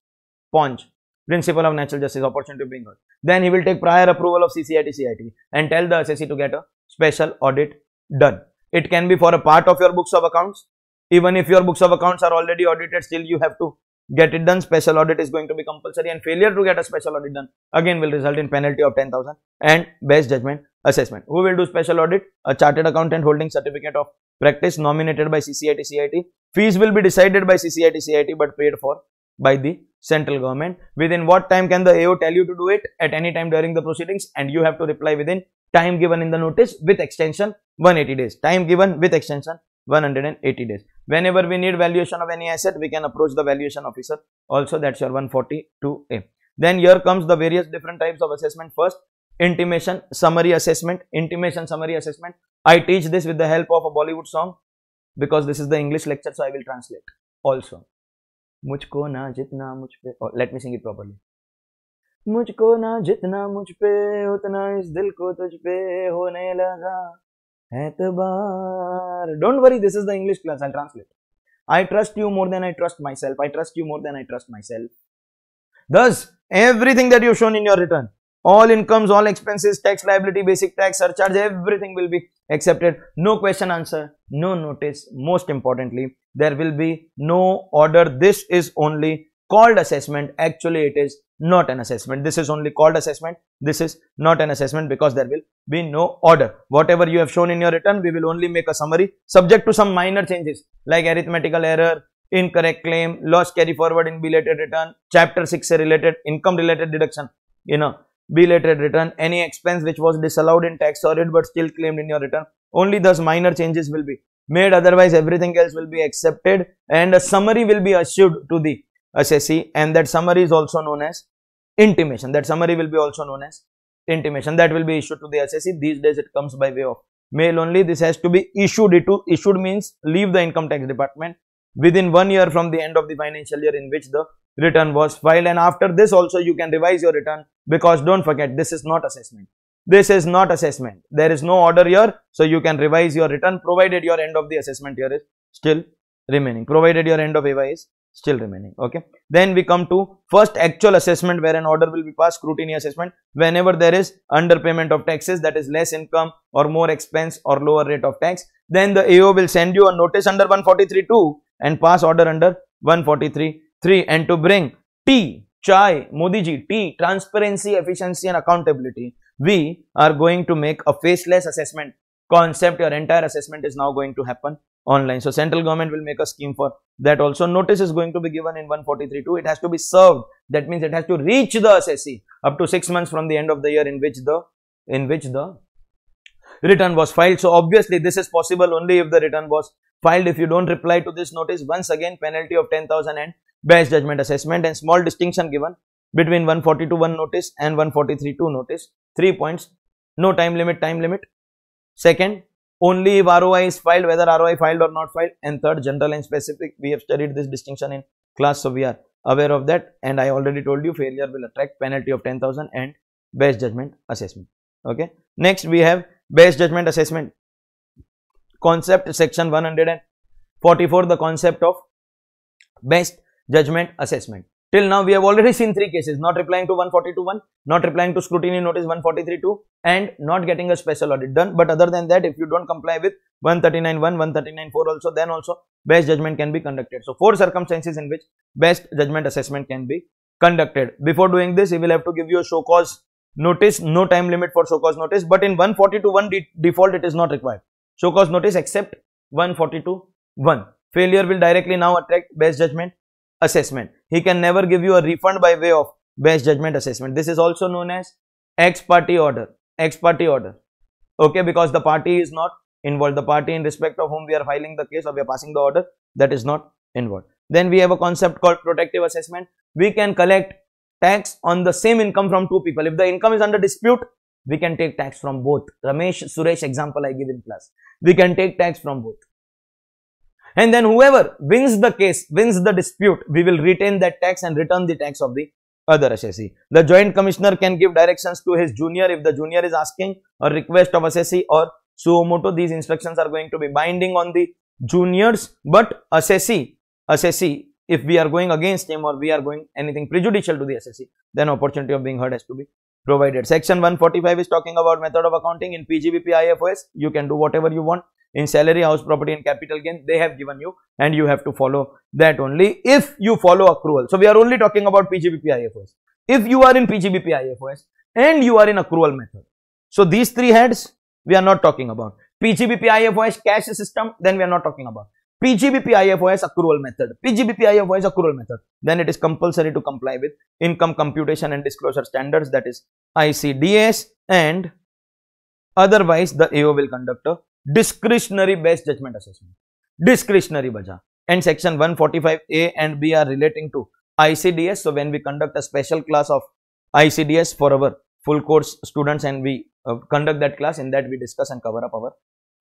Punch, principle of natural justice, opportunity being heard. Then he will take prior approval of CCIT, CIT and tell the SSC to get a special audit done. It can be for a part of your books of accounts. Even if your books of accounts are already audited, still you have to get it done special audit is going to be compulsory and failure to get a special audit done again will result in penalty of 10000 and best judgment assessment who will do special audit a chartered accountant holding certificate of practice nominated by ccit cit fees will be decided by ccit cit but paid for by the central government within what time can the AO tell you to do it at any time during the proceedings and you have to reply within time given in the notice with extension 180 days time given with extension 180 days whenever we need valuation of any asset we can approach the valuation officer also that's your 142a then here comes the various different types of assessment first intimation summary assessment intimation summary assessment i teach this with the help of a bollywood song because this is the english lecture so i will translate also मुझको ना जितना मुझ पे let me sing it properly मुझको ना जितना मुझ पे उतना इस दिल को तुझ पे होने लगा don't worry, this is the English class. I'll translate. I trust you more than I trust myself. I trust you more than I trust myself. Thus, everything that you've shown in your return, all incomes, all expenses, tax liability, basic tax, surcharge, everything will be accepted. No question answer, no notice. Most importantly, there will be no order. This is only called assessment. Actually, it is not an assessment. This is only called assessment. This is not an assessment because there will be no order. Whatever you have shown in your return, we will only make a summary subject to some minor changes like arithmetical error, incorrect claim, loss carry forward in belated return, chapter 6 related, income related deduction, you know, belated return, any expense which was disallowed in tax audit but still claimed in your return. Only those minor changes will be made otherwise everything else will be accepted and a summary will be issued to the assessee and that summary is also known as intimation that summary will be also known as intimation that will be issued to the assessee these days it comes by way of mail only this has to be issued it to issued means leave the income tax department within one year from the end of the financial year in which the return was filed and after this also you can revise your return because don't forget this is not assessment this is not assessment there is no order here so you can revise your return provided your end of the assessment year is still remaining provided your end of EY is still remaining okay then we come to first actual assessment where an order will be passed scrutiny assessment whenever there is underpayment of taxes that is less income or more expense or lower rate of tax then the AO will send you a notice under 143.2 and pass order under 143.3 and to bring T chai Modi ji T transparency efficiency and accountability we are going to make a faceless assessment concept your entire assessment is now going to happen online. So central government will make a scheme for that also. Notice is going to be given in 143.2. It has to be served. That means it has to reach the assessee up to six months from the end of the year in which the in which the return was filed. So obviously this is possible only if the return was filed. If you don't reply to this notice, once again penalty of 10,000 and base judgment assessment and small distinction given between 142 1 notice and 1432 notice. Three points. No time limit, time limit. Second, only if ROI is filed, whether ROI filed or not filed. And third, general and specific. We have studied this distinction in class, so we are aware of that. And I already told you failure will attract penalty of 10,000 and best judgment assessment. Okay. Next, we have best judgment assessment concept section 144 the concept of best judgment assessment Till now, we have already seen three cases, not replying to 142.1, not replying to scrutiny notice 143.2 and not getting a special audit done. But other than that, if you don't comply with 139.1, 139.4 also, then also best judgment can be conducted. So, four circumstances in which best judgment assessment can be conducted. Before doing this, we will have to give you a show cause notice, no time limit for show cause notice. But in 142.1 de default, it is not required. Show cause notice except 142.1. Failure will directly now attract best judgment assessment. He can never give you a refund by way of best judgment assessment. This is also known as ex party order. Ex party order. Okay, because the party is not involved. The party in respect of whom we are filing the case or we are passing the order that is not involved. Then we have a concept called protective assessment. We can collect tax on the same income from two people. If the income is under dispute, we can take tax from both. Ramesh, Suresh example I give in class. We can take tax from both. And then whoever wins the case, wins the dispute, we will retain that tax and return the tax of the other assessee. The joint commissioner can give directions to his junior if the junior is asking a request of assessee or suomoto. These instructions are going to be binding on the juniors, but assessee, assessee, if we are going against him or we are going anything prejudicial to the assessee, then opportunity of being heard has to be provided. Section 145 is talking about method of accounting in PGBP IFOS. You can do whatever you want in salary, house property and capital gain, they have given you and you have to follow that only if you follow accrual. So, we are only talking about PGBP IFOS. If you are in PGBP IFOS and you are in accrual method. So, these three heads we are not talking about. PGBP IFOS cash system then we are not talking about. PGBP IFOS accrual method. PGBP IFOS accrual method. Then it is compulsory to comply with income computation and disclosure standards that is ICDS and otherwise the AO will conduct a discretionary based judgment assessment. Discretionary baja and section 145A and B are relating to ICDS. So, when we conduct a special class of ICDS for our full course students and we uh, conduct that class in that we discuss and cover up our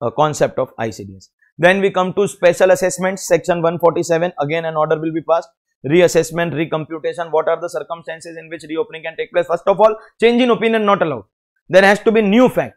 uh, concept of ICDS. Then we come to special assessments section 147 again an order will be passed reassessment recomputation what are the circumstances in which reopening can take place first of all change in opinion not allowed there has to be new fact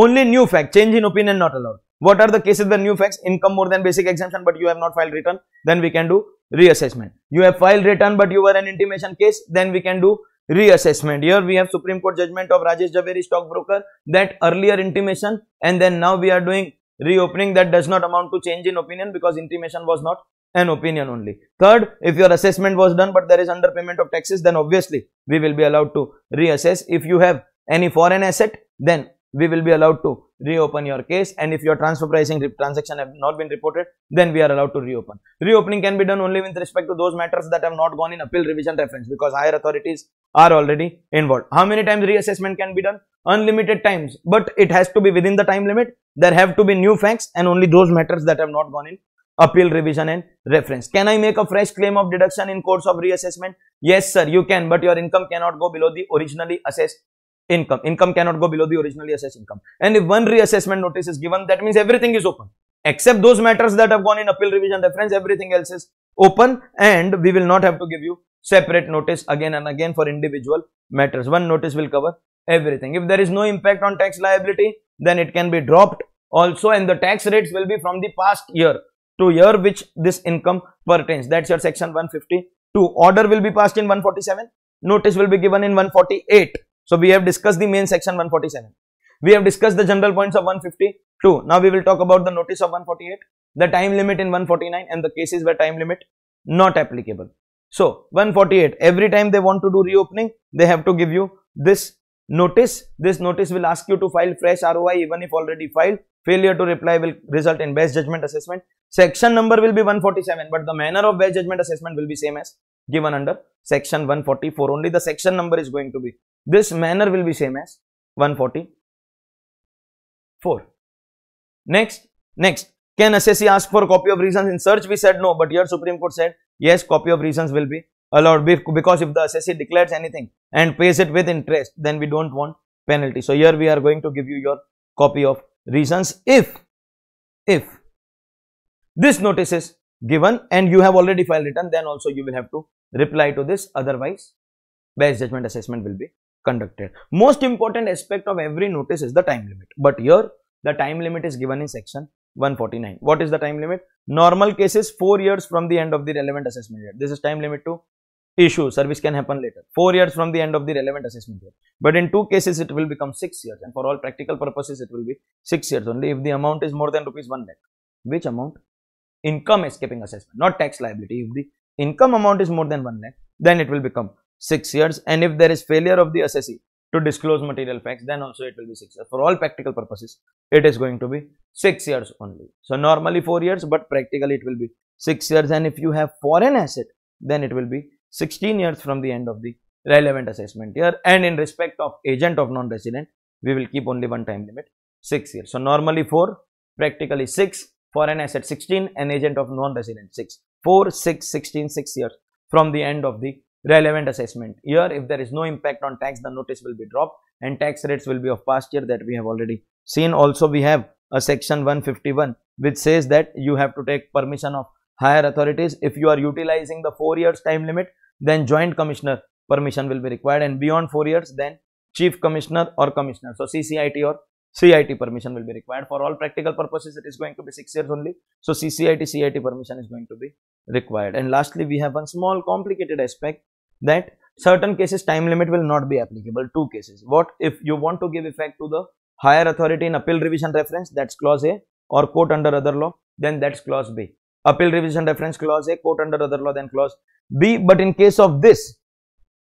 only new fact, change in opinion not allowed. What are the cases where new facts, income more than basic exemption, but you have not filed return, then we can do reassessment. You have filed return, but you were an intimation case, then we can do reassessment. Here we have Supreme Court judgment of Rajesh Javeri stockbroker, that earlier intimation, and then now we are doing reopening that does not amount to change in opinion because intimation was not an opinion only. Third, if your assessment was done but there is underpayment of taxes, then obviously we will be allowed to reassess. If you have any foreign asset, then we will be allowed to reopen your case and if your transfer pricing transaction have not been reported then we are allowed to reopen reopening can be done only with respect to those matters that have not gone in appeal revision reference because higher authorities are already involved how many times reassessment can be done unlimited times but it has to be within the time limit there have to be new facts and only those matters that have not gone in appeal revision and reference can i make a fresh claim of deduction in course of reassessment yes sir you can but your income cannot go below the originally assessed income. Income cannot go below the originally assessed income. And if one reassessment notice is given, that means everything is open. Except those matters that have gone in appeal revision reference, everything else is open and we will not have to give you separate notice again and again for individual matters. One notice will cover everything. If there is no impact on tax liability, then it can be dropped also and the tax rates will be from the past year to year which this income pertains. That's your section 152. Order will be passed in 147. Notice will be given in 148 so we have discussed the main section 147. We have discussed the general points of 152. Now we will talk about the notice of 148, the time limit in 149 and the cases where time limit not applicable. So 148, every time they want to do reopening, they have to give you this notice. This notice will ask you to file fresh ROI even if already filed. Failure to reply will result in best judgment assessment. Section number will be 147, but the manner of best judgment assessment will be same as given under section 144 only the section number is going to be this manner will be same as 144 next next can assessee ask for copy of reasons in search we said no but here supreme court said yes copy of reasons will be allowed because if the assessee declares anything and pays it with interest then we don't want penalty so here we are going to give you your copy of reasons if if this notice is given and you have already filed return then also you will have to reply to this otherwise base judgment assessment will be conducted. Most important aspect of every notice is the time limit but here the time limit is given in section 149. What is the time limit? Normal cases 4 years from the end of the relevant assessment year. This is time limit to issue service can happen later 4 years from the end of the relevant assessment year but in two cases it will become 6 years and for all practical purposes it will be 6 years only if the amount is more than rupees 1 lakh which amount income escaping assessment, not tax liability. If the income amount is more than 1 lakh, then it will become 6 years. And if there is failure of the assessee to disclose material facts, then also it will be 6 years. For all practical purposes, it is going to be 6 years only. So, normally 4 years, but practically it will be 6 years. And if you have foreign asset, then it will be 16 years from the end of the relevant assessment year. And in respect of agent of non-resident, we will keep only one time limit 6 years. So, normally 4, practically 6 for an asset 16 an agent of non-resident 6 4 6 16 6 years from the end of the relevant assessment year if there is no impact on tax the notice will be dropped and tax rates will be of past year that we have already seen also we have a section 151 which says that you have to take permission of higher authorities if you are utilizing the four years time limit then joint commissioner permission will be required and beyond four years then chief commissioner or commissioner so ccit or CIT permission will be required. For all practical purposes, it is going to be 6 years only. So, CCIT, CIT permission is going to be required. And lastly, we have one small complicated aspect that certain cases time limit will not be applicable. Two cases. What if you want to give effect to the higher authority in appeal revision reference, that's clause A or court under other law, then that's clause B. Appeal revision reference clause A, court under other law, then clause B. But in case of this,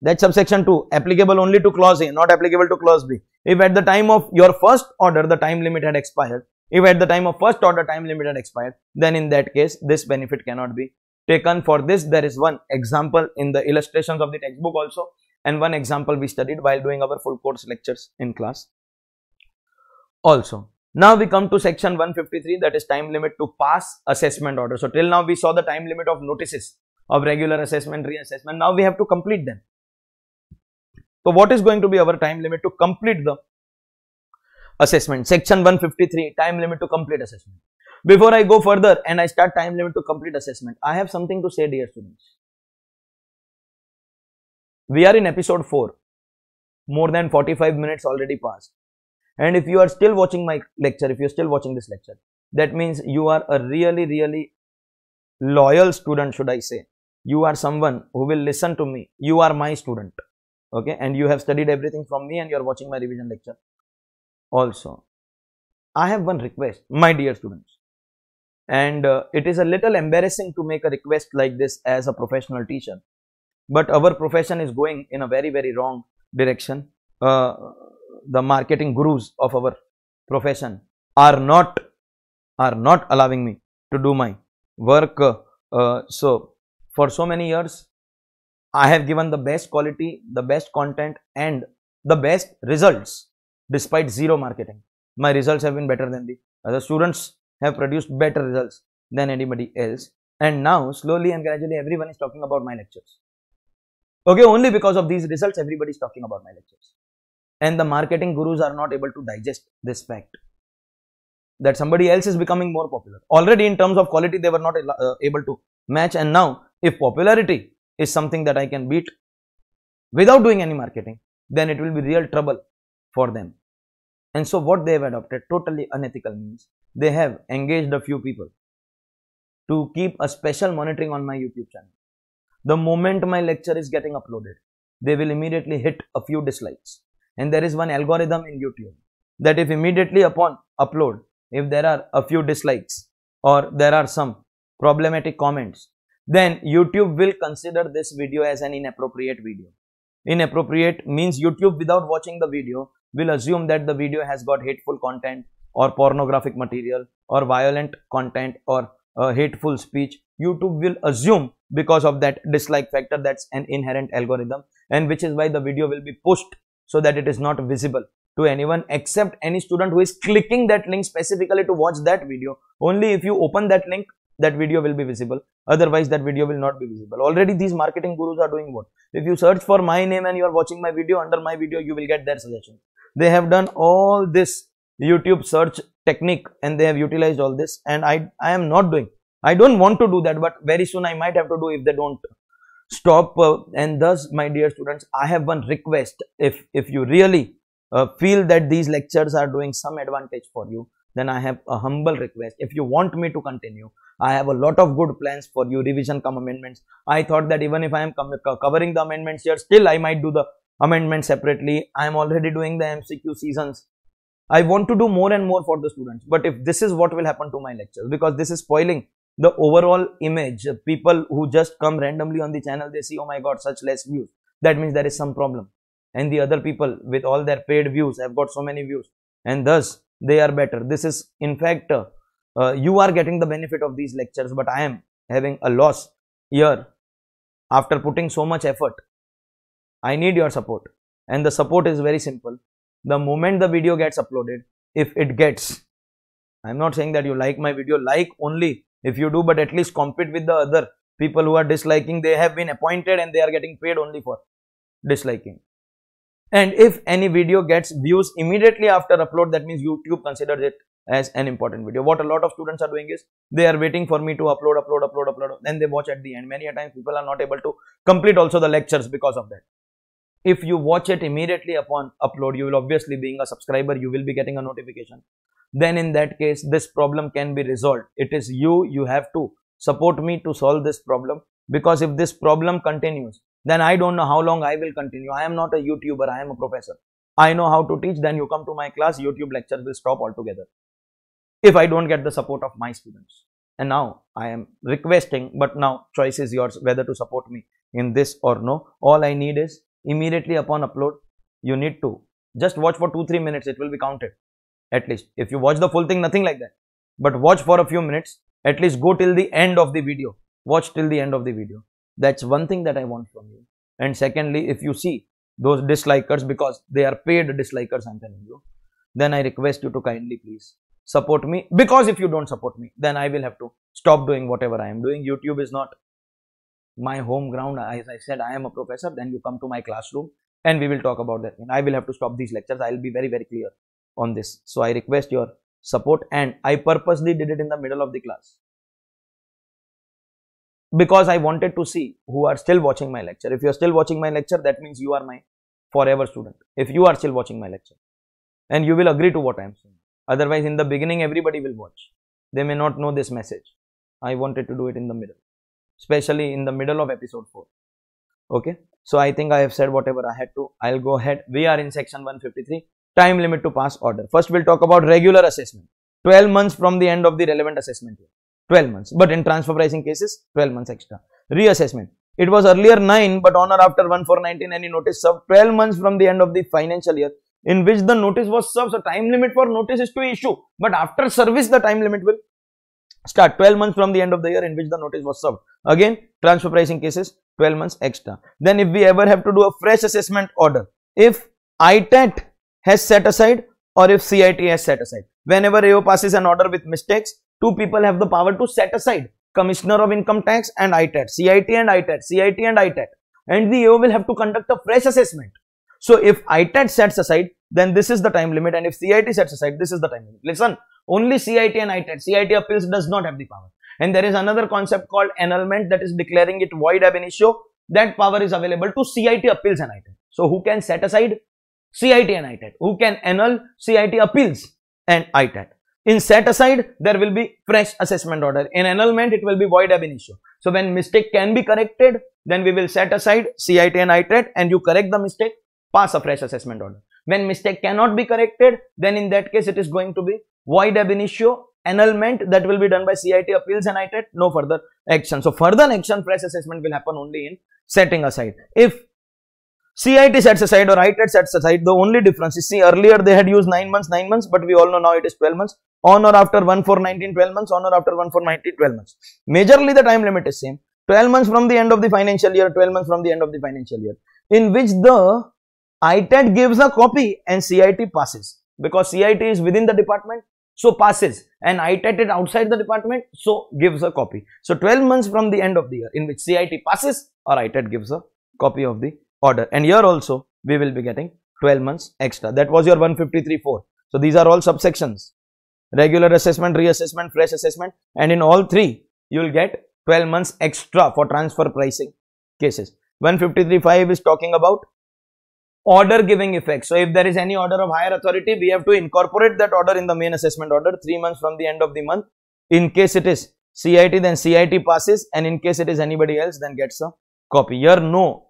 that subsection 2 applicable only to clause A not applicable to clause B. If at the time of your first order the time limit had expired, if at the time of first order time limit had expired, then in that case this benefit cannot be taken for this. There is one example in the illustrations of the textbook also and one example we studied while doing our full course lectures in class also. Now we come to section 153 that is time limit to pass assessment order. So till now we saw the time limit of notices of regular assessment, reassessment. Now we have to complete them. So, what is going to be our time limit to complete the assessment? Section 153 time limit to complete assessment. Before I go further and I start time limit to complete assessment, I have something to say dear students. We are in episode 4, more than 45 minutes already passed. And if you are still watching my lecture, if you are still watching this lecture, that means you are a really, really loyal student should I say. You are someone who will listen to me. You are my student okay and you have studied everything from me and you are watching my revision lecture also i have one request my dear students and uh, it is a little embarrassing to make a request like this as a professional teacher but our profession is going in a very very wrong direction uh, the marketing gurus of our profession are not are not allowing me to do my work uh, so for so many years I have given the best quality, the best content and the best results despite zero marketing. My results have been better than the other students have produced better results than anybody else. And now slowly and gradually everyone is talking about my lectures. Okay, only because of these results everybody is talking about my lectures. And the marketing gurus are not able to digest this fact that somebody else is becoming more popular. Already in terms of quality they were not uh, able to match and now if popularity is something that I can beat without doing any marketing, then it will be real trouble for them. And so what they have adopted, totally unethical means, they have engaged a few people to keep a special monitoring on my YouTube channel. The moment my lecture is getting uploaded, they will immediately hit a few dislikes. And there is one algorithm in YouTube that if immediately upon upload, if there are a few dislikes or there are some problematic comments, then YouTube will consider this video as an inappropriate video. Inappropriate means YouTube without watching the video will assume that the video has got hateful content or pornographic material or violent content or uh, hateful speech. YouTube will assume because of that dislike factor that's an inherent algorithm and which is why the video will be pushed so that it is not visible to anyone except any student who is clicking that link specifically to watch that video. Only if you open that link that video will be visible otherwise that video will not be visible already these marketing gurus are doing what if you search for my name and you are watching my video under my video you will get their suggestion they have done all this youtube search technique and they have utilized all this and i i am not doing i don't want to do that but very soon i might have to do if they don't stop uh, and thus my dear students i have one request if if you really uh, feel that these lectures are doing some advantage for you then I have a humble request. If you want me to continue, I have a lot of good plans for you, revision come amendments. I thought that even if I am covering the amendments here, still I might do the amendments separately. I am already doing the MCQ seasons. I want to do more and more for the students. But if this is what will happen to my lectures, because this is spoiling the overall image, people who just come randomly on the channel, they see, oh my god, such less views. That means there is some problem. And the other people with all their paid views have got so many views. And thus, they are better this is in fact uh, uh, you are getting the benefit of these lectures but i am having a loss here after putting so much effort i need your support and the support is very simple the moment the video gets uploaded if it gets i'm not saying that you like my video like only if you do but at least compete with the other people who are disliking they have been appointed and they are getting paid only for disliking and if any video gets views immediately after upload that means youtube considers it as an important video what a lot of students are doing is they are waiting for me to upload upload upload upload then they watch at the end many a times people are not able to complete also the lectures because of that if you watch it immediately upon upload you will obviously being a subscriber you will be getting a notification then in that case this problem can be resolved it is you you have to support me to solve this problem because if this problem continues then I don't know how long I will continue. I am not a YouTuber, I am a professor. I know how to teach, then you come to my class, YouTube lectures will stop altogether. If I don't get the support of my students. And now I am requesting, but now choice is yours whether to support me in this or no. All I need is immediately upon upload, you need to just watch for 2-3 minutes, it will be counted. At least if you watch the full thing, nothing like that. But watch for a few minutes, at least go till the end of the video. Watch till the end of the video that's one thing that I want from you. And secondly, if you see those dislikers because they are paid dislikers, I'm telling you, then I request you to kindly please support me because if you don't support me, then I will have to stop doing whatever I am doing. YouTube is not my home ground. As I said, I am a professor. Then you come to my classroom and we will talk about that. And I will have to stop these lectures. I'll be very, very clear on this. So I request your support and I purposely did it in the middle of the class because I wanted to see who are still watching my lecture. If you are still watching my lecture, that means you are my forever student. If you are still watching my lecture, and you will agree to what I am saying. Otherwise, in the beginning, everybody will watch. They may not know this message. I wanted to do it in the middle, especially in the middle of episode 4. Okay. So, I think I have said whatever I had to. I'll go ahead. We are in section 153 time limit to pass order. First, we'll talk about regular assessment. 12 months from the end of the relevant assessment year. 12 months but in transfer pricing cases 12 months extra reassessment it was earlier 9 but on or after 1 any notice served 12 months from the end of the financial year in which the notice was served so time limit for notice is to issue but after service the time limit will start 12 months from the end of the year in which the notice was served again transfer pricing cases 12 months extra then if we ever have to do a fresh assessment order if itat has set aside or if cit has set aside whenever AO passes an order with mistakes two people have the power to set aside commissioner of income tax and itat cit and itat cit and itat and the AO will have to conduct a fresh assessment so if itat sets aside then this is the time limit and if cit sets aside this is the time limit listen only cit and itat cit appeals does not have the power and there is another concept called annulment that is declaring it void ab initio that power is available to cit appeals and itat so who can set aside cit and itat who can annul cit appeals and itat in set aside, there will be fresh assessment order. In annulment, it will be void ab initio. So when mistake can be corrected, then we will set aside CIT and ITRAT and you correct the mistake, pass a fresh assessment order. When mistake cannot be corrected, then in that case, it is going to be void ab initio, annulment that will be done by CIT appeals and ITRAT, no further action. So further action, fresh assessment will happen only in setting aside. If CIT sets aside or ITET sets aside, the only difference is see earlier they had used 9 months, 9 months, but we all know now it is 12 months, on or after 1 for 19, 12 months, on or after 1 for 19, 12 months. Majorly the time limit is same, 12 months from the end of the financial year, 12 months from the end of the financial year, in which the ITET gives a copy and CIT passes because CIT is within the department, so passes and ITET is outside the department, so gives a copy. So 12 months from the end of the year in which CIT passes or ITET gives a copy of the order and here also we will be getting 12 months extra that was your 153.4 so these are all subsections regular assessment reassessment fresh assessment and in all three you will get 12 months extra for transfer pricing cases 153.5 is talking about order giving effect. So, if there is any order of higher authority, we have to incorporate that order in the main assessment order 3 months from the end of the month. In case it is CIT, then CIT passes and in case it is anybody else, then gets a copy. Here, no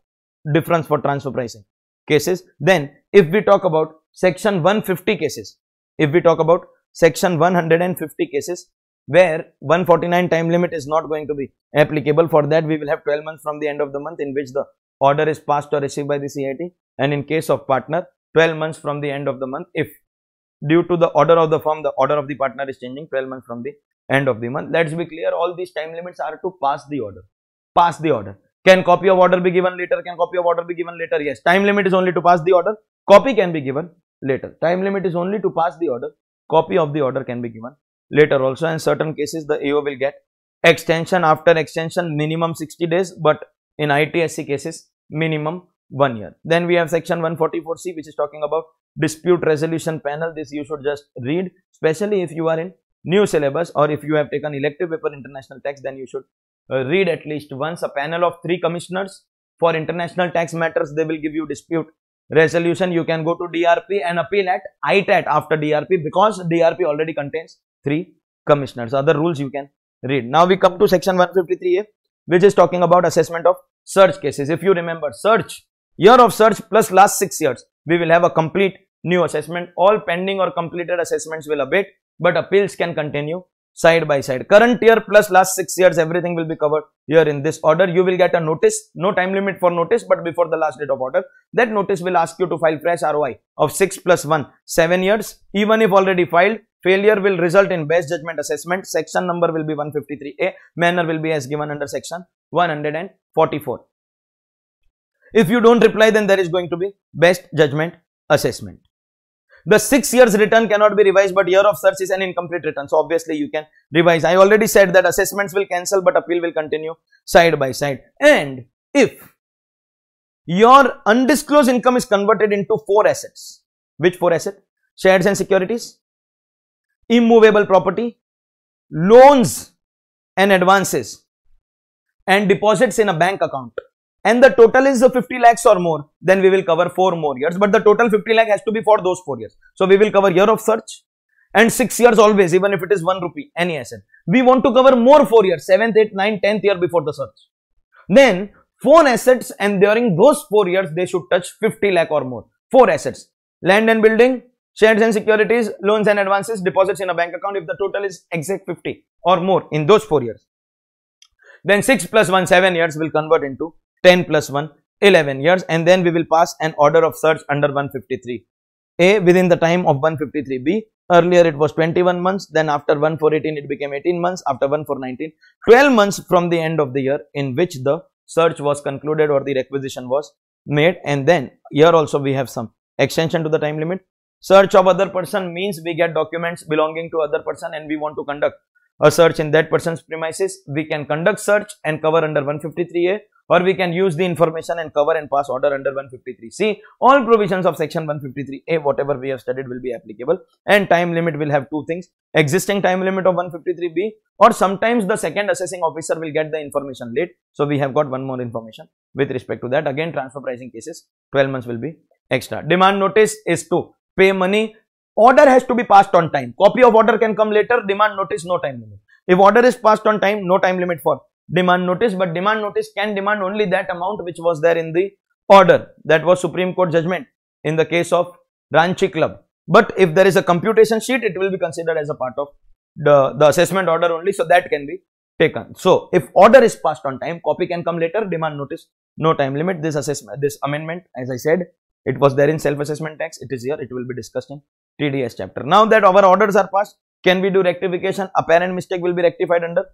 difference for transfer pricing cases. Then if we talk about section 150 cases, if we talk about section 150 cases where 149 time limit is not going to be applicable for that we will have 12 months from the end of the month in which the order is passed or received by the CIT and in case of partner 12 months from the end of the month if due to the order of the firm the order of the partner is changing 12 months from the end of the month let's be clear all these time limits are to pass the order pass the order can copy of order be given later? Can copy of order be given later? Yes. Time limit is only to pass the order. Copy can be given later. Time limit is only to pass the order. Copy of the order can be given later also. In certain cases, the AO will get extension after extension minimum 60 days, but in ITSC cases, minimum one year. Then we have section 144C, which is talking about dispute resolution panel. This you should just read, especially if you are in new syllabus or if you have taken elective paper international text, then you should read at least once. A panel of three commissioners for international tax matters, they will give you dispute resolution. You can go to DRP and appeal at ITAT after DRP because DRP already contains three commissioners. Other rules you can read. Now we come to section 153A, which is talking about assessment of search cases. If you remember, search, year of search plus last six years, we will have a complete new assessment. All pending or completed assessments will abate, but appeals can continue side by side current year plus last six years everything will be covered here in this order you will get a notice no time limit for notice but before the last date of order that notice will ask you to file fresh roi of 6 plus 1 7 years even if already filed failure will result in best judgment assessment section number will be 153a manner will be as given under section 144 if you don't reply then there is going to be best judgment assessment the six years return cannot be revised but year of search is an incomplete return. So obviously you can revise. I already said that assessments will cancel but appeal will continue side by side. And if your undisclosed income is converted into four assets, which four asset? Shares and securities, immovable property, loans and advances and deposits in a bank account and the total is 50 lakhs or more then we will cover four more years but the total 50 lakh has to be for those four years so we will cover year of search and six years always even if it is one rupee any asset we want to cover more four years seventh eighth ninth tenth year before the search then four assets and during those four years they should touch 50 lakh or more four assets land and building shares and securities loans and advances deposits in a bank account if the total is exact 50 or more in those four years then 6 plus 1 7 years will convert into 10 plus 1 11 years and then we will pass an order of search under 153 a within the time of 153 b earlier it was 21 months then after 1 for 18 it became 18 months after 1 for 19 12 months from the end of the year in which the search was concluded or the requisition was made and then here also we have some extension to the time limit search of other person means we get documents belonging to other person and we want to conduct a search in that person's premises we can conduct search and cover under 153a or we can use the information and cover and pass order under 153C. All provisions of section 153A, whatever we have studied will be applicable and time limit will have two things, existing time limit of 153B or sometimes the second assessing officer will get the information late. So, we have got one more information with respect to that. Again, transfer pricing cases, 12 months will be extra. Demand notice is to pay money. Order has to be passed on time. Copy of order can come later. Demand notice, no time limit. If order is passed on time, no time limit for demand notice but demand notice can demand only that amount which was there in the order that was Supreme Court judgment in the case of Ranchi Club. But if there is a computation sheet, it will be considered as a part of the, the assessment order only. So, that can be taken. So, if order is passed on time, copy can come later, demand notice, no time limit. This assessment, this amendment, as I said, it was there in self-assessment tax. It is here. It will be discussed in TDS chapter. Now that our orders are passed, can we do rectification? Apparent mistake will be rectified under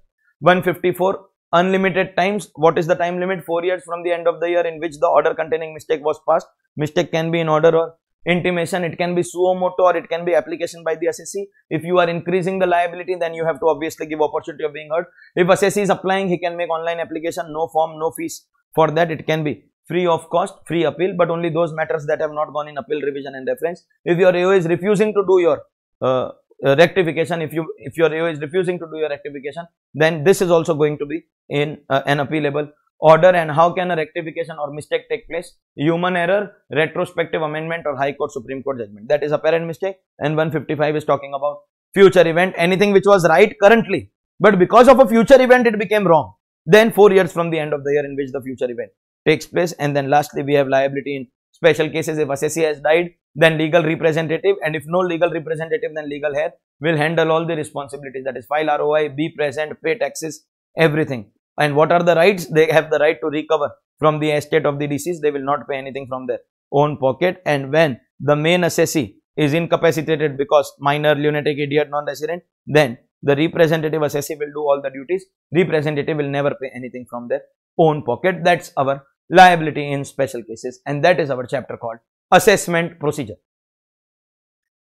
154 unlimited times what is the time limit four years from the end of the year in which the order containing mistake was passed mistake can be in order or intimation it can be suo moto or it can be application by the SSC. if you are increasing the liability then you have to obviously give opportunity of being heard if SSC is applying he can make online application no form no fees for that it can be free of cost free appeal but only those matters that have not gone in appeal revision and reference if your AO is refusing to do your uh, uh, rectification if you if your AO is refusing to do your rectification then this is also going to be in uh, an appealable order and how can a rectification or mistake take place human error retrospective amendment or high court supreme court judgment that is apparent mistake and 155 is talking about future event anything which was right currently but because of a future event it became wrong then four years from the end of the year in which the future event takes place and then lastly we have liability in Special cases if assessee has died, then legal representative and if no legal representative, then legal heir will handle all the responsibilities that is file ROI, be present, pay taxes, everything. And what are the rights? They have the right to recover from the estate of the deceased. They will not pay anything from their own pocket. And when the main assessee is incapacitated because minor, lunatic, idiot, non-resident, then the representative assessee will do all the duties. Representative will never pay anything from their own pocket. That's our liability in special cases and that is our chapter called assessment procedure.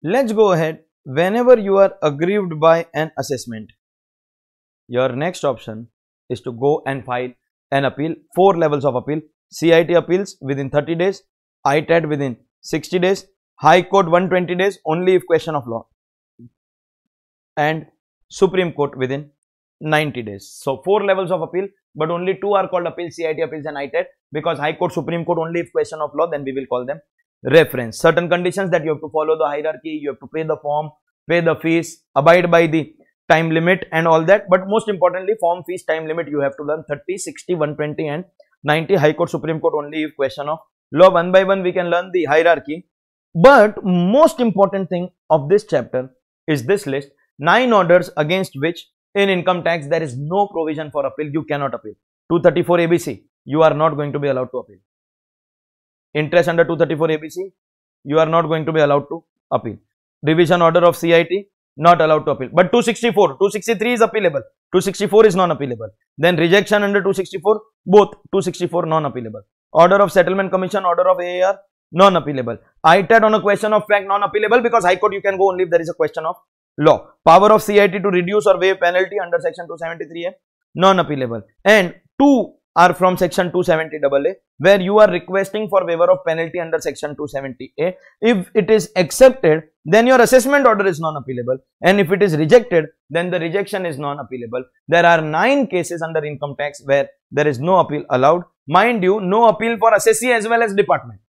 Let's go ahead whenever you are aggrieved by an assessment your next option is to go and file an appeal four levels of appeal CIT appeals within 30 days ITAT within 60 days High Court 120 days only if question of law and Supreme Court within 90 days. So, four levels of appeal but only two are called appeals, CIT appeals and ITAT because High Court, Supreme Court only if question of law then we will call them reference. Certain conditions that you have to follow the hierarchy, you have to pay the form, pay the fees, abide by the time limit and all that but most importantly form fees time limit you have to learn 30, 60, 120 and 90 High Court, Supreme Court only if question of law one by one we can learn the hierarchy but most important thing of this chapter is this list nine orders against which in income tax there is no provision for appeal you cannot appeal 234 abc you are not going to be allowed to appeal interest under 234 abc you are not going to be allowed to appeal revision order of cit not allowed to appeal but 264 263 is appealable 264 is non appealable then rejection under 264 both 264 non appealable order of settlement commission order of aar non appealable itat on a question of fact non appealable because high court you can go only if there is a question of law. Power of CIT to reduce or waive penalty under section 273A non-appealable and two are from section 270 a where you are requesting for waiver of penalty under section 270A. If it is accepted then your assessment order is non-appealable and if it is rejected then the rejection is non-appealable. There are 9 cases under income tax where there is no appeal allowed. Mind you no appeal for assessee as well as department.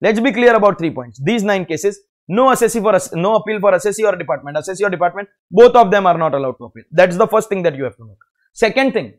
Let's be clear about 3 points. These 9 cases no assessee for us, no appeal for assessee or department. Assessee or department, both of them are not allowed to appeal. That's the first thing that you have to know. Second thing,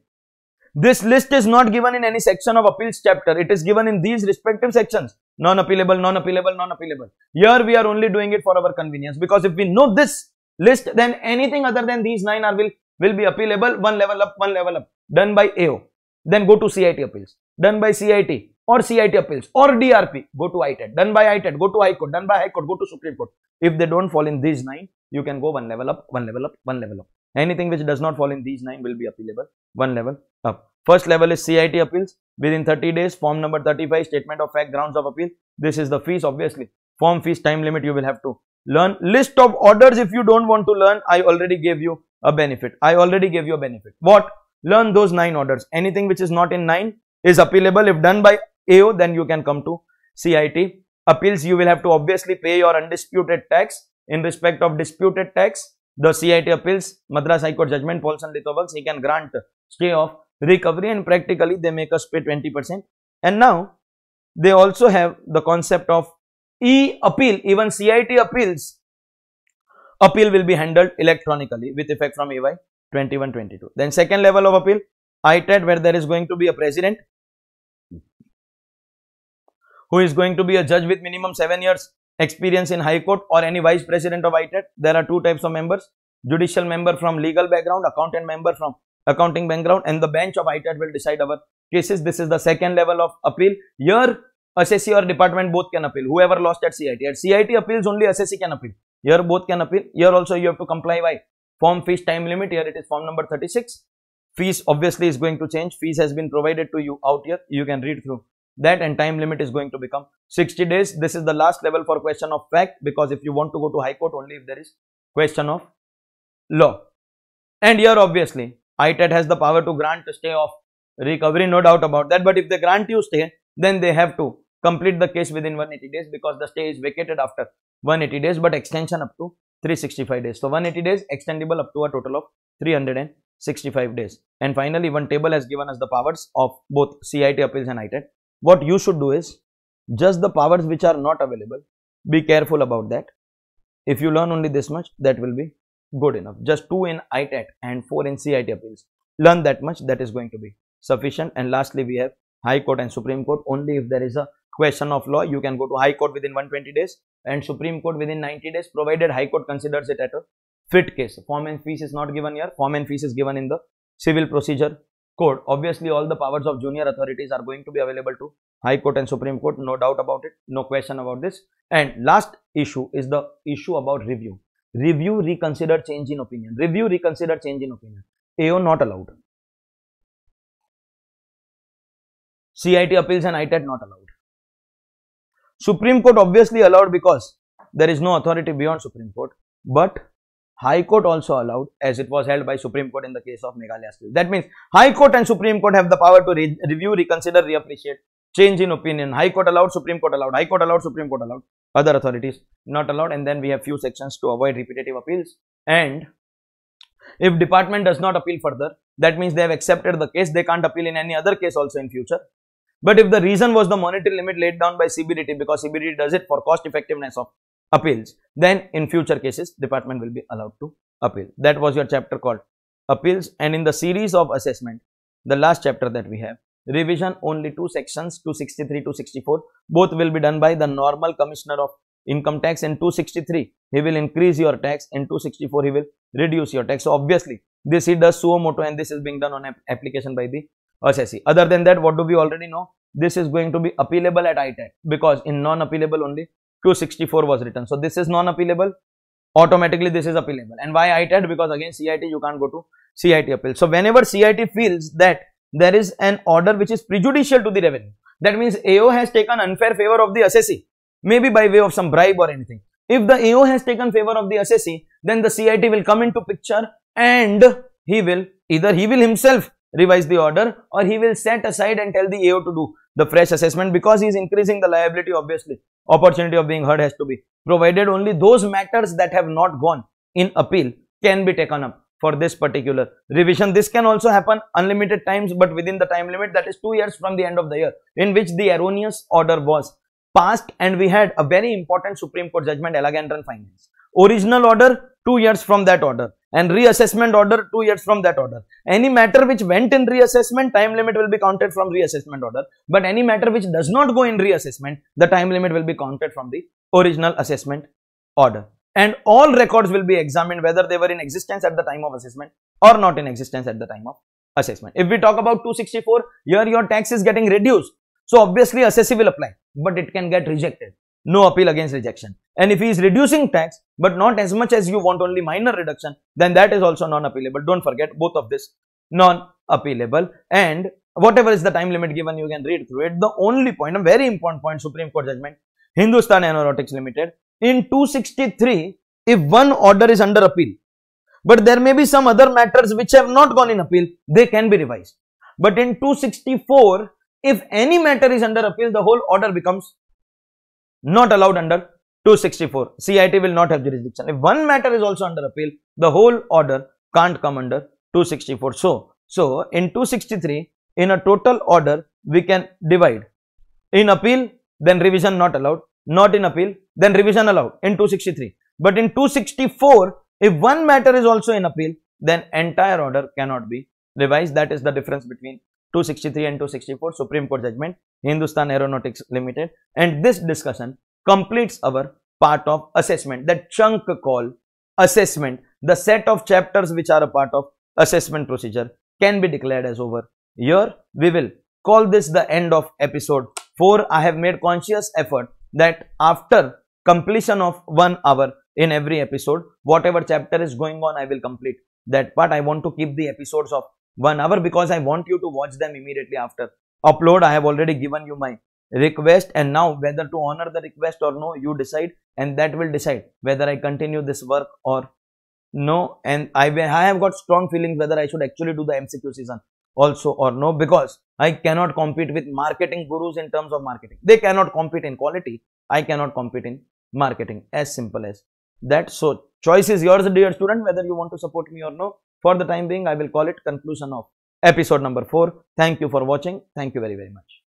this list is not given in any section of appeals chapter. It is given in these respective sections. Non-appealable, non-appealable, non-appealable. Here we are only doing it for our convenience because if we know this list, then anything other than these nine are will, will be appealable, one level up, one level up, done by AO. Then go to CIT appeals, done by CIT, or CIT appeals or DRP, go to ITED. Done by ITED, go to High Court. Done by High Court, go to Supreme Court. If they don't fall in these nine, you can go one level up, one level up, one level up. Anything which does not fall in these nine will be appealable, one level up. First level is CIT appeals. Within 30 days, form number 35, statement of fact, grounds of appeal. This is the fees, obviously. Form fees, time limit, you will have to learn. List of orders, if you don't want to learn, I already gave you a benefit. I already gave you a benefit. What? Learn those nine orders. Anything which is not in nine is appealable if done by AO, then you can come to CIT. Appeals, you will have to obviously pay your undisputed tax. In respect of disputed tax, the CIT appeals, Madras High Court judgment, Paulson Lithovals, he can grant stay of recovery and practically they make us pay 20%. And now, they also have the concept of e-appeal, even CIT appeals, appeal will be handled electronically with effect from EY 2122. Then second level of appeal, ITAT where there is going to be a president who is going to be a judge with minimum 7 years experience in High Court or any Vice President of ITAT? There are two types of members, judicial member from legal background, accountant member from accounting background and the bench of ITAT will decide our cases. This is the second level of appeal. Here, assessee or department both can appeal, whoever lost at CIT. At CIT appeals, only assessee can appeal. Here both can appeal. Here also you have to comply by form fees time limit. Here it is form number 36. Fees obviously is going to change. Fees has been provided to you out here. You can read through that and time limit is going to become 60 days. This is the last level for question of fact because if you want to go to high court only if there is question of law. And here obviously ITAT has the power to grant stay of recovery no doubt about that but if they grant you stay then they have to complete the case within 180 days because the stay is vacated after 180 days but extension up to 365 days. So 180 days extendable up to a total of 365 days. And finally, one table has given us the powers of both CIT appeals and ITAT what you should do is just the powers which are not available be careful about that if you learn only this much that will be good enough just two in itat and four in cit appeals learn that much that is going to be sufficient and lastly we have high court and supreme court only if there is a question of law you can go to high court within 120 days and supreme court within 90 days provided high court considers it at a fit case form and fees is not given here form and fees is given in the civil procedure court obviously all the powers of junior authorities are going to be available to high court and supreme court no doubt about it no question about this and last issue is the issue about review review reconsider change in opinion review reconsider change in opinion AO not allowed CIT appeals and ITAT not allowed Supreme Court obviously allowed because there is no authority beyond Supreme Court but High Court also allowed as it was held by Supreme Court in the case of Meghalaya Steel. That means High Court and Supreme Court have the power to re review, reconsider, reappreciate, change in opinion. High Court allowed, Supreme Court allowed, High Court allowed, Supreme Court allowed, other authorities not allowed and then we have few sections to avoid repetitive appeals and if department does not appeal further that means they have accepted the case they can't appeal in any other case also in future but if the reason was the monetary limit laid down by CBDT because CBDT does it for cost effectiveness of appeals then in future cases department will be allowed to appeal that was your chapter called appeals and in the series of assessment the last chapter that we have revision only two sections 263 to 64 both will be done by the normal commissioner of income tax in 263 he will increase your tax in 264 he will reduce your tax so obviously this he does suo moto and this is being done on application by the assessee other than that what do we already know this is going to be appealable at ITAC because in non-appealable only Q64 was written. So this is non-appealable. Automatically this is appealable. And why ITAD? Because again CIT you can't go to CIT appeal. So whenever CIT feels that there is an order which is prejudicial to the revenue, that means AO has taken unfair favor of the assessee, maybe by way of some bribe or anything. If the AO has taken favor of the assessee, then the CIT will come into picture and he will either he will himself revise the order or he will set aside and tell the AO to do the fresh assessment because he is increasing the liability obviously. Opportunity of being heard has to be provided only those matters that have not gone in appeal can be taken up for this particular revision. This can also happen unlimited times but within the time limit that is 2 years from the end of the year in which the erroneous order was passed and we had a very important Supreme Court judgment Elegant and Finance original order two years from that order and reassessment order two years from that order any matter which went in reassessment time limit will be counted from reassessment order but any matter which does not go in reassessment the time limit will be counted from the original assessment order and all records will be examined whether they were in existence at the time of assessment or not in existence at the time of assessment if we talk about 264 here your tax is getting reduced so obviously assessee will apply but it can get rejected no appeal against rejection and if he is reducing tax but not as much as you want only minor reduction then that is also non-appealable don't forget both of this non-appealable and whatever is the time limit given you can read through it the only point a very important point supreme court judgment hindustan aeronautics limited in 263 if one order is under appeal but there may be some other matters which have not gone in appeal they can be revised but in 264 if any matter is under appeal the whole order becomes not allowed under 264. CIT will not have jurisdiction. If one matter is also under appeal, the whole order can't come under 264. So, so in 263, in a total order, we can divide. In appeal, then revision not allowed. Not in appeal, then revision allowed in 263. But in 264, if one matter is also in appeal, then entire order cannot be revised. That is the difference between 263 and 264 Supreme Court judgment, Hindustan Aeronautics Limited. And this discussion completes our part of assessment, that chunk call assessment. The set of chapters which are a part of assessment procedure can be declared as over. Here we will call this the end of episode 4. I have made conscious effort that after completion of one hour in every episode, whatever chapter is going on, I will complete that part. I want to keep the episodes of one hour because I want you to watch them immediately after upload. I have already given you my request and now whether to honor the request or no you decide and that will decide whether I continue this work or no and I, I have got strong feelings whether I should actually do the MCQ season also or no because I cannot compete with marketing gurus in terms of marketing. They cannot compete in quality. I cannot compete in marketing as simple as that. So choice is yours dear student whether you want to support me or no. For the time being I will call it conclusion of episode number 4. Thank you for watching. Thank you very very much.